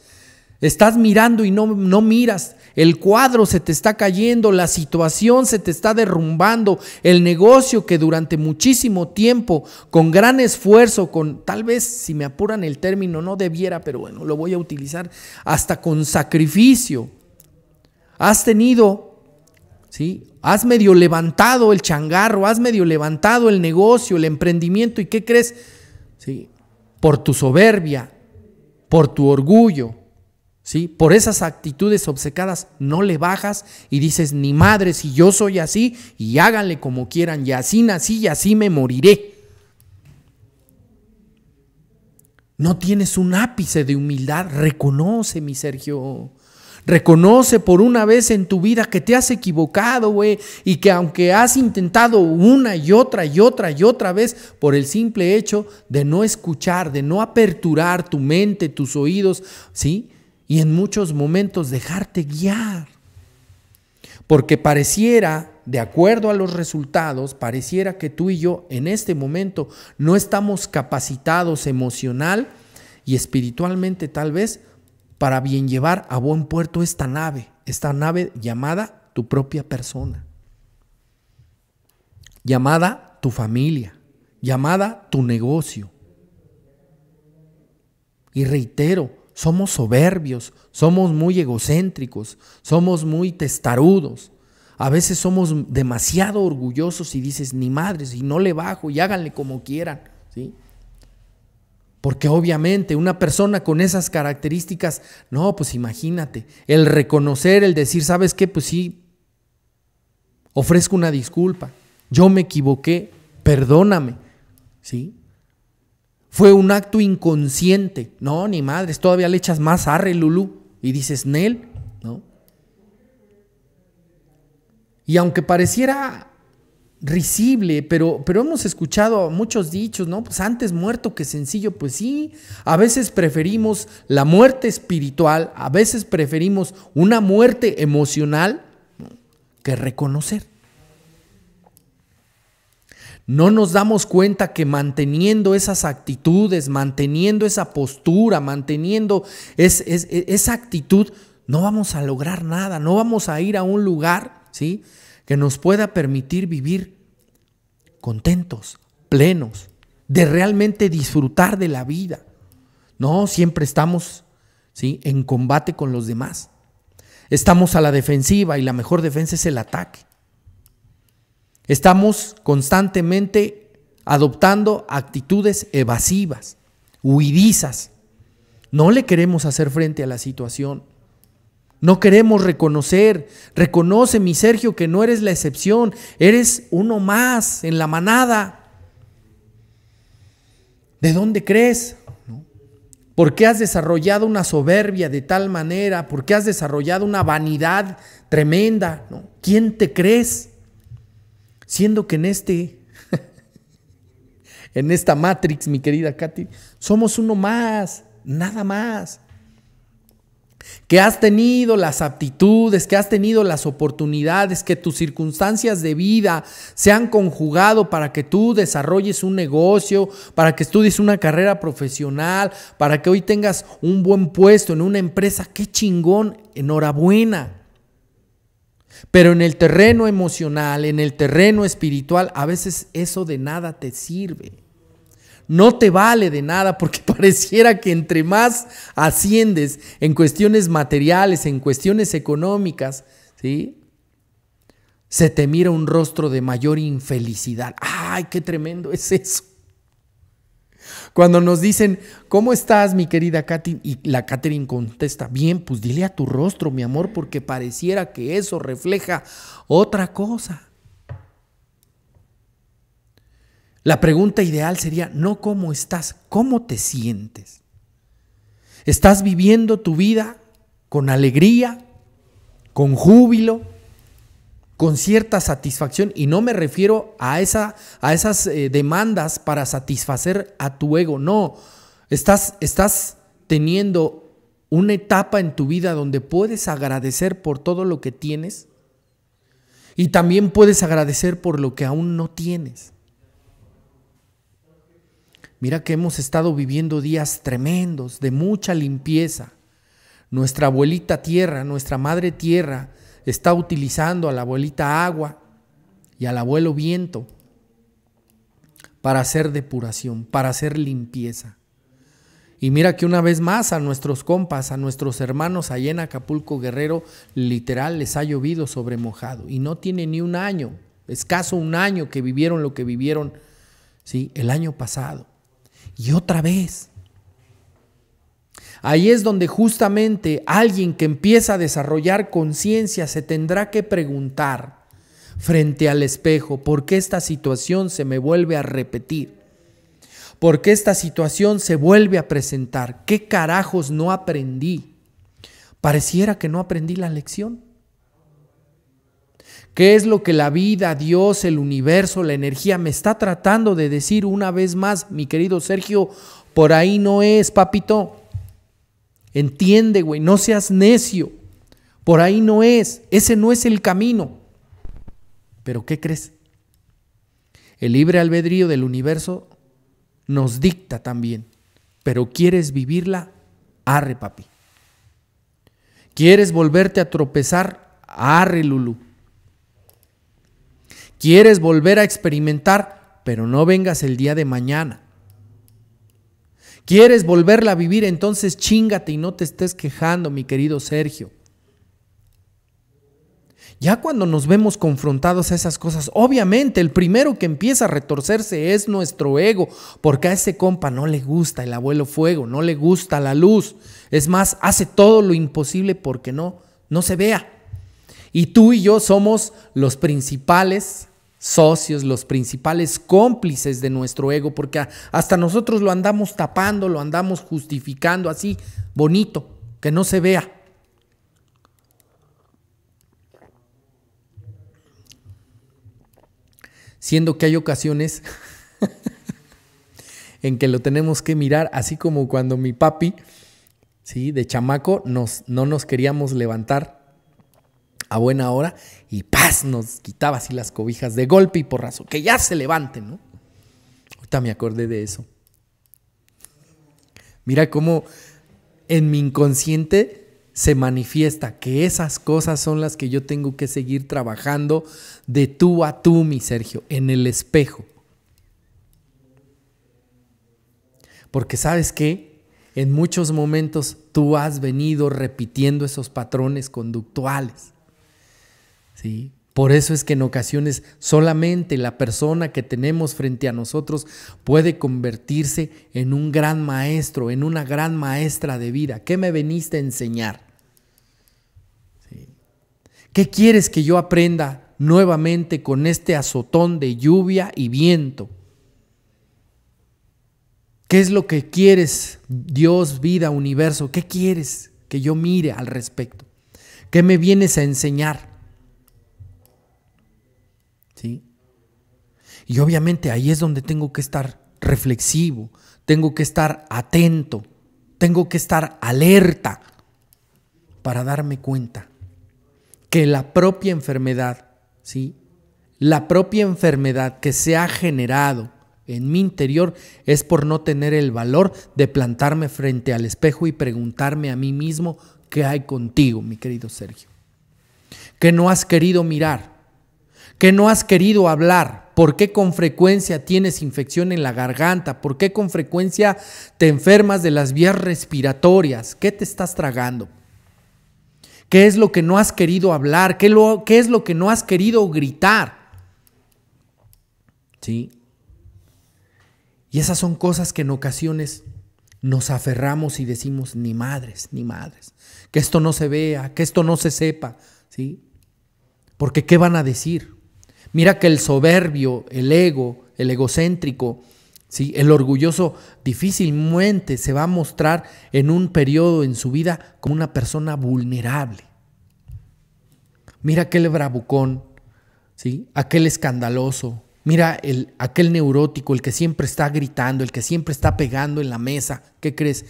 estás mirando y no, no miras, el cuadro se te está cayendo, la situación se te está derrumbando, el negocio que durante muchísimo tiempo, con gran esfuerzo, con tal vez, si me apuran el término, no debiera, pero bueno, lo voy a utilizar, hasta con sacrificio, has tenido ¿sí? Has medio levantado el changarro, has medio levantado el negocio, el emprendimiento, ¿y qué crees? ¿Sí? Por tu soberbia, por tu orgullo, ¿sí? Por esas actitudes obcecadas no le bajas y dices, ni madre, si yo soy así, y háganle como quieran, y así nací y así me moriré. No tienes un ápice de humildad, reconoce mi Sergio. Reconoce por una vez en tu vida que te has equivocado, güey, y que aunque has intentado una y otra y otra y otra vez, por el simple hecho de no escuchar, de no aperturar tu mente, tus oídos, ¿sí? Y en muchos momentos dejarte guiar. Porque pareciera, de acuerdo a los resultados, pareciera que tú y yo en este momento no estamos capacitados emocional y espiritualmente tal vez para bien llevar a buen puerto esta nave, esta nave llamada tu propia persona, llamada tu familia, llamada tu negocio. Y reitero, somos soberbios, somos muy egocéntricos, somos muy testarudos. A veces somos demasiado orgullosos y dices, ni madres, y no le bajo, y háganle como quieran. ¿sí? Porque obviamente una persona con esas características, no, pues imagínate, el reconocer, el decir, ¿sabes qué? Pues sí, ofrezco una disculpa, yo me equivoqué, perdóname, ¿sí? Fue un acto inconsciente, no, ni madres, todavía le echas más arre, Lulú, y dices, Nel, ¿no? Y aunque pareciera risible, pero, pero hemos escuchado muchos dichos, ¿no? Pues antes muerto que sencillo, pues sí, a veces preferimos la muerte espiritual, a veces preferimos una muerte emocional que reconocer. No nos damos cuenta que manteniendo esas actitudes, manteniendo esa postura, manteniendo esa actitud, no vamos a lograr nada, no vamos a ir a un lugar, ¿sí? que nos pueda permitir vivir contentos, plenos, de realmente disfrutar de la vida. No, siempre estamos ¿sí? en combate con los demás. Estamos a la defensiva y la mejor defensa es el ataque. Estamos constantemente adoptando actitudes evasivas, huidizas. No le queremos hacer frente a la situación. No queremos reconocer. Reconoce, mi Sergio, que no eres la excepción. Eres uno más en la manada. ¿De dónde crees? ¿Por qué has desarrollado una soberbia de tal manera? ¿Por qué has desarrollado una vanidad tremenda? ¿Quién te crees? Siendo que en este, [LAUGHS] en esta Matrix, mi querida Katy, somos uno más, nada más que has tenido las aptitudes, que has tenido las oportunidades, que tus circunstancias de vida se han conjugado para que tú desarrolles un negocio, para que estudies una carrera profesional, para que hoy tengas un buen puesto en una empresa. ¡Qué chingón! Enhorabuena. Pero en el terreno emocional, en el terreno espiritual, a veces eso de nada te sirve no te vale de nada porque [LAUGHS] pareciera que entre más asciendes en cuestiones materiales, en cuestiones económicas, ¿sí? se te mira un rostro de mayor infelicidad. ¡Ay, qué tremendo es eso! Cuando nos dicen, ¿cómo estás, mi querida Katherine? Y la Katherine contesta, bien, pues dile a tu rostro, mi amor, porque pareciera que eso refleja otra cosa. La pregunta ideal sería no cómo estás, cómo te sientes. ¿Estás viviendo tu vida con alegría, con júbilo, con cierta satisfacción? Y no me refiero a, esa, a esas eh, demandas para satisfacer a tu ego, no. Estás, estás teniendo una etapa en tu vida donde puedes agradecer por todo lo que tienes y también puedes agradecer por lo que aún no tienes. Mira que hemos estado viviendo días tremendos, de mucha limpieza. Nuestra abuelita tierra, nuestra madre tierra, está utilizando a la abuelita agua y al abuelo viento para hacer depuración, para hacer limpieza. Y mira que una vez más a nuestros compas, a nuestros hermanos allá en Acapulco Guerrero, literal les ha llovido sobre mojado. Y no tiene ni un año, escaso un año que vivieron lo que vivieron, ¿sí? El año pasado y otra vez. Ahí es donde justamente alguien que empieza a desarrollar conciencia se tendrá que preguntar frente al espejo por qué esta situación se me vuelve a repetir, por qué esta situación se vuelve a presentar, qué carajos no aprendí. Pareciera que no aprendí la lección. ¿Qué es lo que la vida, Dios, el universo, la energía me está tratando de decir una vez más, mi querido Sergio? Por ahí no es, papito. Entiende, güey, no seas necio. Por ahí no es, ese no es el camino. Pero ¿qué crees? El libre albedrío del universo nos dicta también. Pero ¿quieres vivirla? Arre, papi. ¿Quieres volverte a tropezar? Arre, Lulu. Quieres volver a experimentar, pero no vengas el día de mañana. ¿Quieres volverla a vivir? Entonces chingate y no te estés quejando, mi querido Sergio. Ya cuando nos vemos confrontados a esas cosas, obviamente el primero que empieza a retorcerse es nuestro ego, porque a ese compa no le gusta el abuelo fuego, no le gusta la luz. Es más, hace todo lo imposible porque no, no se vea. Y tú y yo somos los principales socios, los principales cómplices de nuestro ego, porque hasta nosotros lo andamos tapando, lo andamos justificando así, bonito, que no se vea. Siendo que hay ocasiones [LAUGHS] en que lo tenemos que mirar, así como cuando mi papi, ¿sí? de chamaco, nos, no nos queríamos levantar a buena hora y paz nos quitaba así las cobijas de golpe y porrazo, que ya se levanten, ¿no? Ahorita me acordé de eso. Mira cómo en mi inconsciente se manifiesta que esas cosas son las que yo tengo que seguir trabajando de tú a tú, mi Sergio, en el espejo. Porque sabes qué, en muchos momentos tú has venido repitiendo esos patrones conductuales. Por eso es que en ocasiones solamente la persona que tenemos frente a nosotros puede convertirse en un gran maestro, en una gran maestra de vida. ¿Qué me veniste a enseñar? ¿Qué quieres que yo aprenda nuevamente con este azotón de lluvia y viento? ¿Qué es lo que quieres, Dios, vida, universo? ¿Qué quieres que yo mire al respecto? ¿Qué me vienes a enseñar? Y obviamente ahí es donde tengo que estar reflexivo, tengo que estar atento, tengo que estar alerta para darme cuenta que la propia enfermedad, ¿sí? La propia enfermedad que se ha generado en mi interior es por no tener el valor de plantarme frente al espejo y preguntarme a mí mismo qué hay contigo, mi querido Sergio. Que no has querido mirar, que no has querido hablar, por qué con frecuencia tienes infección en la garganta, por qué con frecuencia te enfermas de las vías respiratorias, qué te estás tragando, qué es lo que no has querido hablar, qué, qué es lo que no has querido gritar. ¿Sí? Y esas son cosas que en ocasiones nos aferramos y decimos, ni madres, ni madres, que esto no se vea, que esto no se sepa, ¿sí? Porque ¿qué van a decir? Mira que el soberbio, el ego, el egocéntrico, ¿sí? el orgulloso difícilmente se va a mostrar en un periodo en su vida como una persona vulnerable. Mira aquel bravucón, ¿sí? aquel escandaloso, mira el, aquel neurótico, el que siempre está gritando, el que siempre está pegando en la mesa. ¿Qué crees?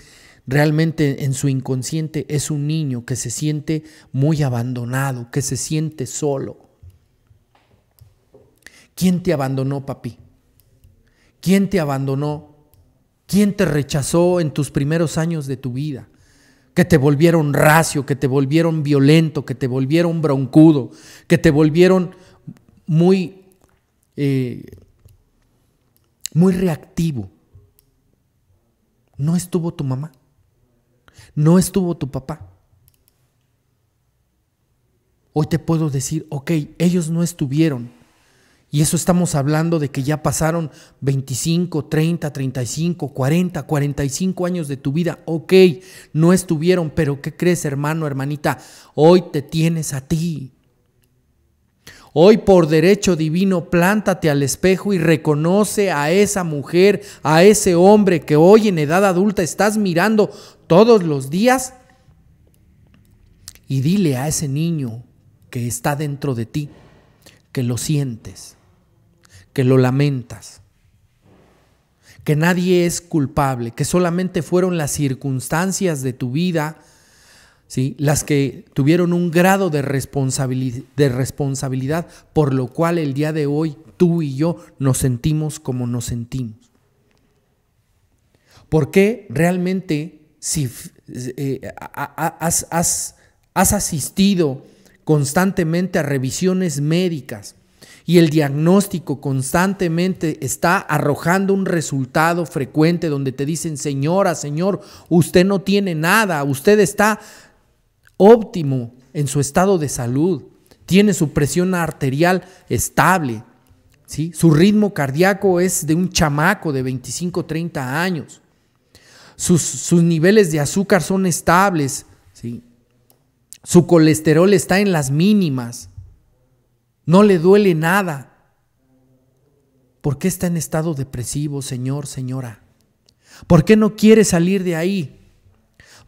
Realmente en su inconsciente es un niño que se siente muy abandonado, que se siente solo. ¿Quién te abandonó, papi? ¿Quién te abandonó? ¿Quién te rechazó en tus primeros años de tu vida? Que te volvieron racio, que te volvieron violento, que te volvieron broncudo, que te volvieron muy, eh, muy reactivo. No estuvo tu mamá. No estuvo tu papá. Hoy te puedo decir, ok, ellos no estuvieron y eso estamos hablando de que ya pasaron 25, 30, 35, 40, 45 años de tu vida. Ok, no estuvieron, pero ¿qué crees hermano, hermanita? Hoy te tienes a ti. Hoy por derecho divino, plántate al espejo y reconoce a esa mujer, a ese hombre que hoy en edad adulta estás mirando todos los días y dile a ese niño que está dentro de ti que lo sientes, que lo lamentas, que nadie es culpable, que solamente fueron las circunstancias de tu vida ¿sí? las que tuvieron un grado de, responsabilidad, por lo cual el día de hoy tú y yo nos sentimos como nos sentimos. ¿Por qué realmente si eh, has asistido constantemente a revisiones médicas, y el diagnóstico constantemente está arrojando un resultado frecuente donde te dicen, señora, señor, usted no tiene nada, usted está óptimo en su estado de salud, tiene su presión arterial estable, ¿sí? su ritmo cardíaco es de un chamaco de 25, 30 años, sus, sus niveles de azúcar son estables, ¿sí? su colesterol está en las mínimas, no le duele nada. ¿Por qué está en estado depresivo, señor, señora? ¿Por qué no quiere salir de ahí?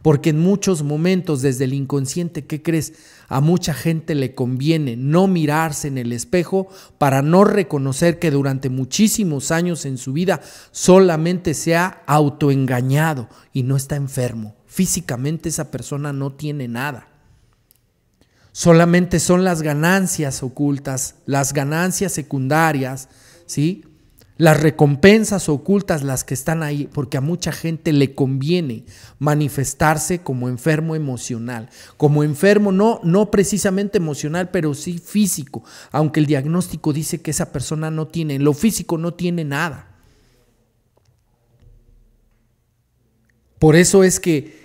Porque en muchos momentos, desde el inconsciente, ¿qué crees? A mucha gente le conviene no mirarse en el espejo para no reconocer que durante muchísimos años en su vida solamente se ha autoengañado y no está enfermo. Físicamente esa persona no tiene nada solamente son las ganancias ocultas, las ganancias secundarias, ¿sí? Las recompensas ocultas, las que están ahí, porque a mucha gente le conviene manifestarse como enfermo emocional, como enfermo, no, no precisamente emocional, pero sí físico, aunque el diagnóstico dice que esa persona no tiene, lo físico no tiene nada. Por eso es que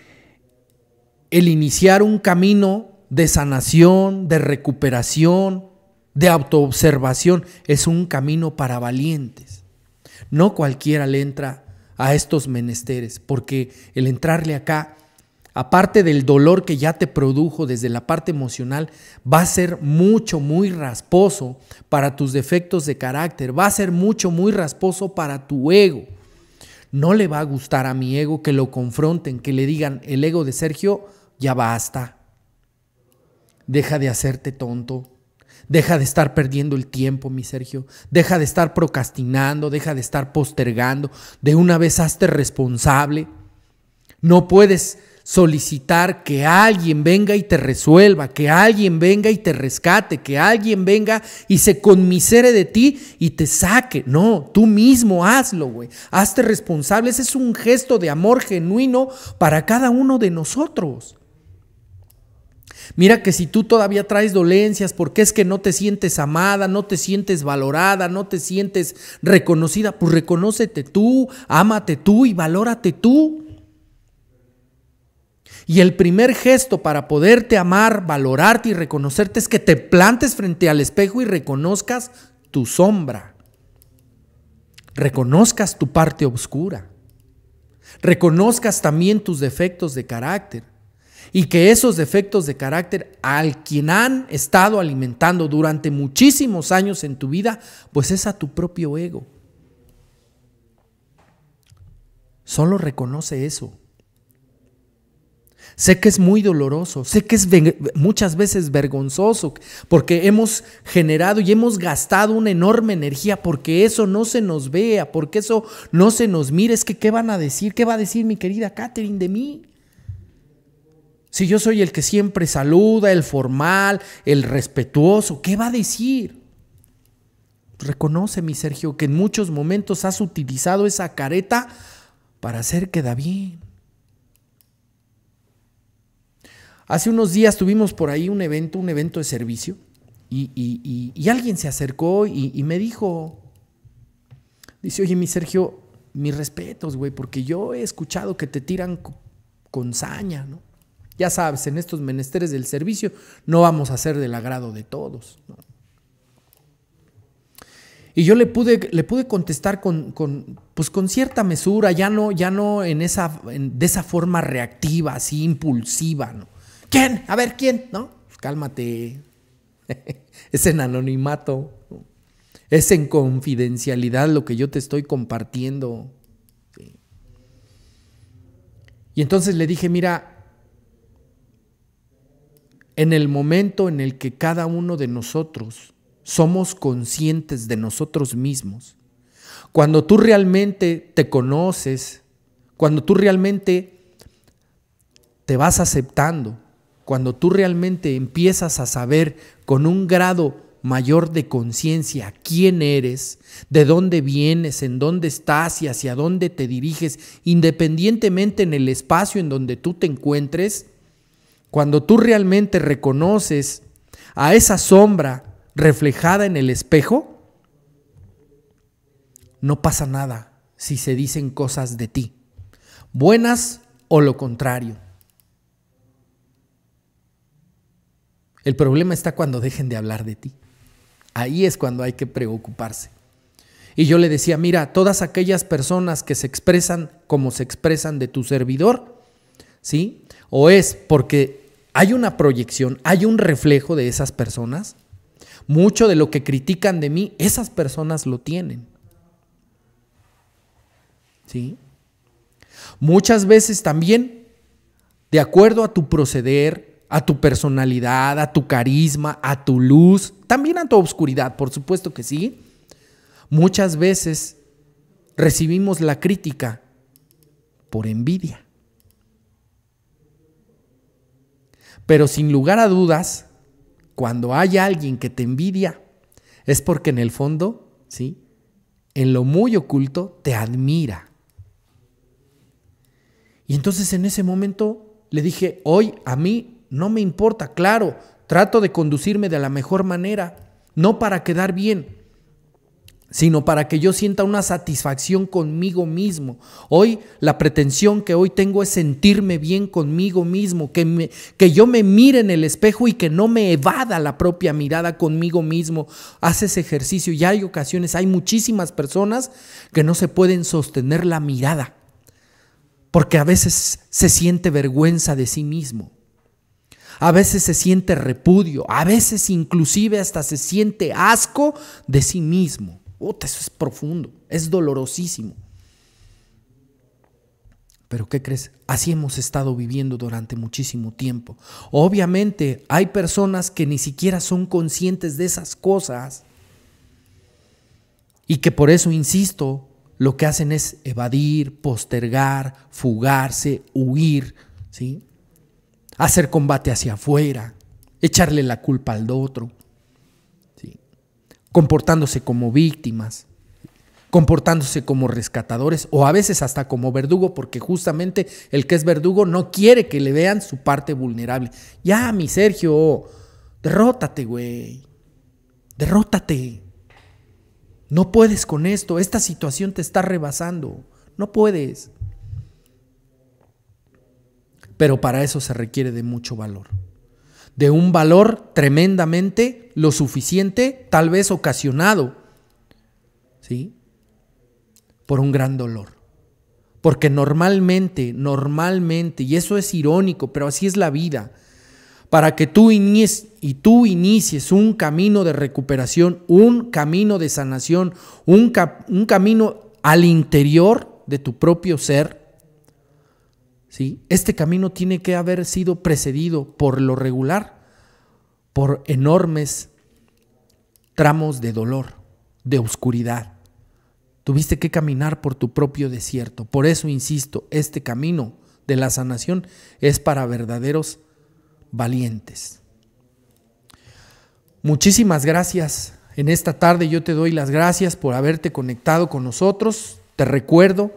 el iniciar un camino de sanación, de recuperación, de autoobservación. Es un camino para valientes. No cualquiera le entra a estos menesteres, porque el entrarle acá, aparte del dolor que ya te produjo desde la parte emocional, va a ser mucho, muy rasposo para tus defectos de carácter, va a ser mucho, muy rasposo para tu ego. No le va a gustar a mi ego que lo confronten, que le digan, el ego de Sergio, ya basta. Deja de hacerte tonto. Deja de estar perdiendo el tiempo, mi Sergio. Deja de estar procrastinando, deja de estar postergando. De una vez hazte responsable. No puedes solicitar que alguien venga y te resuelva, que alguien venga y te rescate, que alguien venga y se conmisere de ti y te saque. No, tú mismo hazlo, güey. Hazte responsable. Ese es un gesto de amor genuino para cada uno de nosotros. Mira que si tú todavía traes dolencias porque es que no te sientes amada, no te sientes valorada, no te sientes reconocida, pues reconócete tú, ámate tú y valórate tú. Y el primer gesto para poderte amar, valorarte y reconocerte es que te plantes frente al espejo y reconozcas tu sombra. Reconozcas tu parte oscura. Reconozcas también tus defectos de carácter y que esos defectos de carácter al quien han estado alimentando durante muchísimos años en tu vida, pues es a tu propio ego. Solo reconoce eso. Sé que es muy doloroso, sé que es muchas veces vergonzoso, porque hemos generado y hemos gastado una enorme energía porque eso no se nos vea, porque eso no se nos mire. Es que, ¿qué van a decir? ¿Qué va a decir mi querida Catherine de mí? Si yo soy el que siempre saluda, el formal, el respetuoso, ¿qué va a decir? Reconoce, mi Sergio, que en muchos momentos has utilizado esa careta para hacer que da bien. Hace unos días tuvimos por ahí un evento, un evento de servicio, y, y alguien se acercó y, me dijo, dice, oye, mi Sergio, mis respetos, güey, porque yo he escuchado que te tiran con saña, ¿no? Ya sabes, en estos menesteres del servicio no vamos a ser del agrado de todos. Y yo le pude, le pude contestar con, pues con cierta mesura, ya no, ya no en esa, de esa forma reactiva, así impulsiva. ¿no? ¿Quién? A ver, ¿quién? ¿No? Pues, cálmate. [LAUGHS] es en anonimato. Es en confidencialidad lo que yo te estoy compartiendo. Y entonces le dije, mira, en el momento en el que cada uno de nosotros somos conscientes de nosotros mismos, cuando tú realmente te conoces, cuando tú realmente te vas aceptando, cuando tú realmente empiezas a saber con un grado mayor de conciencia quién eres, de dónde vienes, en dónde estás y hacia dónde te diriges, independientemente en el espacio en donde tú te encuentres, cuando tú realmente reconoces a esa sombra reflejada en el espejo, no pasa nada si se dicen cosas de ti, buenas o lo contrario. El problema está cuando dejen de hablar de ti. Ahí es cuando hay que preocuparse. Y yo le decía, mira, todas aquellas personas que se expresan como se expresan de tu servidor, ¿sí? o es porque hay una proyección, hay un reflejo de esas personas. Mucho de lo que critican de mí, esas personas lo tienen. ¿Sí? Muchas veces también, de acuerdo a tu proceder, a tu personalidad, a tu carisma, a tu luz, también a tu oscuridad, por supuesto que sí, muchas veces recibimos la crítica por envidia. Pero sin lugar a dudas, cuando hay alguien que te envidia, es porque en el fondo, ¿sí? En lo muy oculto te admira. Y entonces en ese momento le dije, hoy a mí no me importa, claro, trato de conducirme de la mejor manera, no para quedar bien, sino para que yo sienta una satisfacción conmigo mismo. Hoy la pretensión que hoy tengo es sentirme bien conmigo mismo, que, que yo me mire en el espejo y que no me evada la propia mirada conmigo mismo. Haz ese ejercicio y hay ocasiones, hay muchísimas personas que no se pueden sostener la mirada, porque a veces se siente vergüenza de sí mismo. A veces se siente repudio, a veces inclusive hasta se siente asco de sí mismo eso es profundo, es dolorosísimo. Pero ¿qué crees? Así hemos estado viviendo durante muchísimo tiempo. Obviamente hay personas que ni siquiera son conscientes de esas cosas y que por eso, insisto, lo que hacen es evadir, postergar, fugarse, huir, ¿sí? hacer combate hacia afuera, echarle la culpa al otro comportándose como víctimas, comportándose como rescatadores o a veces hasta como verdugo, porque justamente el que es verdugo no quiere que le vean su parte vulnerable. Ya, mi Sergio, derrótate, güey. Derrótate. No puedes con esto. Esta situación te está rebasando. No puedes. Pero para eso se requiere de mucho valor de un valor tremendamente lo suficiente, tal vez ocasionado, ¿sí? Por un gran dolor. Porque normalmente, normalmente, y eso es irónico, pero así es la vida, para que tú inicies y tú inicies un camino de recuperación, un camino de sanación, un, un camino al interior de tu propio ser, este camino tiene que haber sido precedido por lo regular, por enormes tramos de dolor, de oscuridad. Tuviste que caminar por tu propio desierto. Por eso, insisto, este camino de la sanación es para verdaderos valientes. Muchísimas gracias. En esta tarde yo te doy las gracias por haberte conectado con nosotros. Te recuerdo,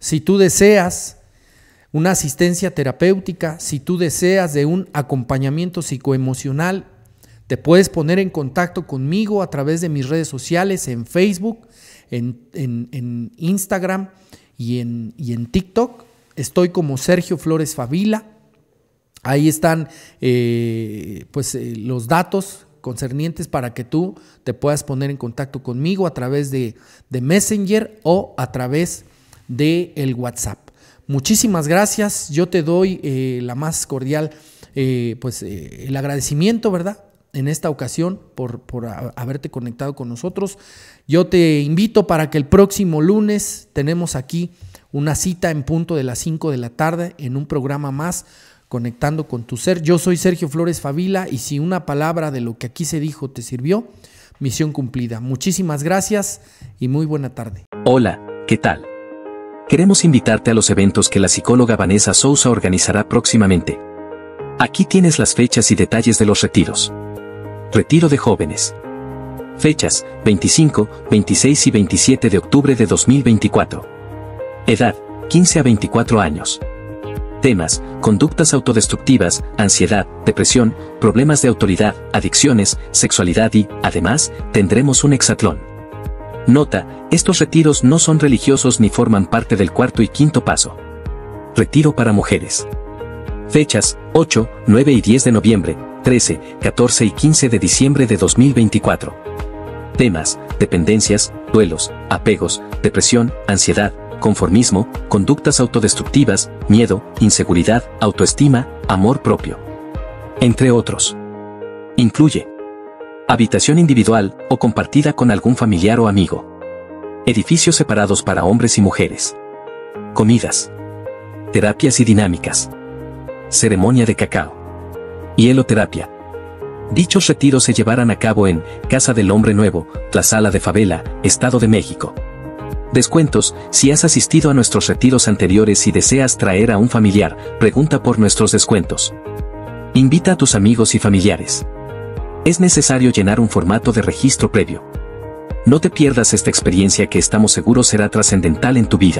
si tú deseas una asistencia terapéutica, si tú deseas de un acompañamiento psicoemocional, te puedes poner en contacto conmigo a través de mis redes sociales, en Facebook, en, Instagram y en, TikTok. Estoy como Sergio Flores Favila. Ahí están eh, pues, eh, los datos concernientes para que tú te puedas poner en contacto conmigo a través de, de Messenger o a través de el WhatsApp. Muchísimas gracias, yo te doy eh, la más cordial, eh, pues eh, el agradecimiento, ¿verdad? En esta ocasión por, por haberte conectado con nosotros. Yo te invito para que el próximo lunes tenemos aquí una cita en punto de las 5 de la tarde en un programa más conectando con tu ser. Yo soy Sergio Flores Favila y si una palabra de lo que aquí se dijo te sirvió, misión cumplida. Muchísimas gracias y muy buena tarde. Hola, ¿qué tal? Queremos invitarte a los eventos que la psicóloga Vanessa Sousa organizará próximamente. Aquí tienes las fechas y detalles de los retiros. Retiro de jóvenes. Fechas, 25, 26 y 27 de octubre de 2024. Edad, 15 a 24 años. Temas, conductas autodestructivas, ansiedad, depresión, problemas de autoridad, adicciones, sexualidad y, además, tendremos un hexatlón. Nota, estos retiros no son religiosos ni forman parte del cuarto y quinto paso. Retiro para mujeres. Fechas, 8, 9 y 10 de noviembre, 13, 14 y 15 de diciembre de 2024. Temas, dependencias, duelos, apegos, depresión, ansiedad, conformismo, conductas autodestructivas, miedo, inseguridad, autoestima, amor propio. Entre otros. Incluye. Habitación individual o compartida con algún familiar o amigo. Edificios separados para hombres y mujeres. Comidas. Terapias y dinámicas. Ceremonia de cacao. Hieloterapia. Dichos retiros se llevarán a cabo en Casa del Hombre Nuevo, Sala de Favela, Estado de México. Descuentos, si has asistido a nuestros retiros anteriores y deseas traer a un familiar, pregunta por nuestros descuentos. Invita a tus amigos y familiares es necesario llenar un formato de registro previo. No te pierdas esta experiencia que estamos seguros será trascendental en tu vida.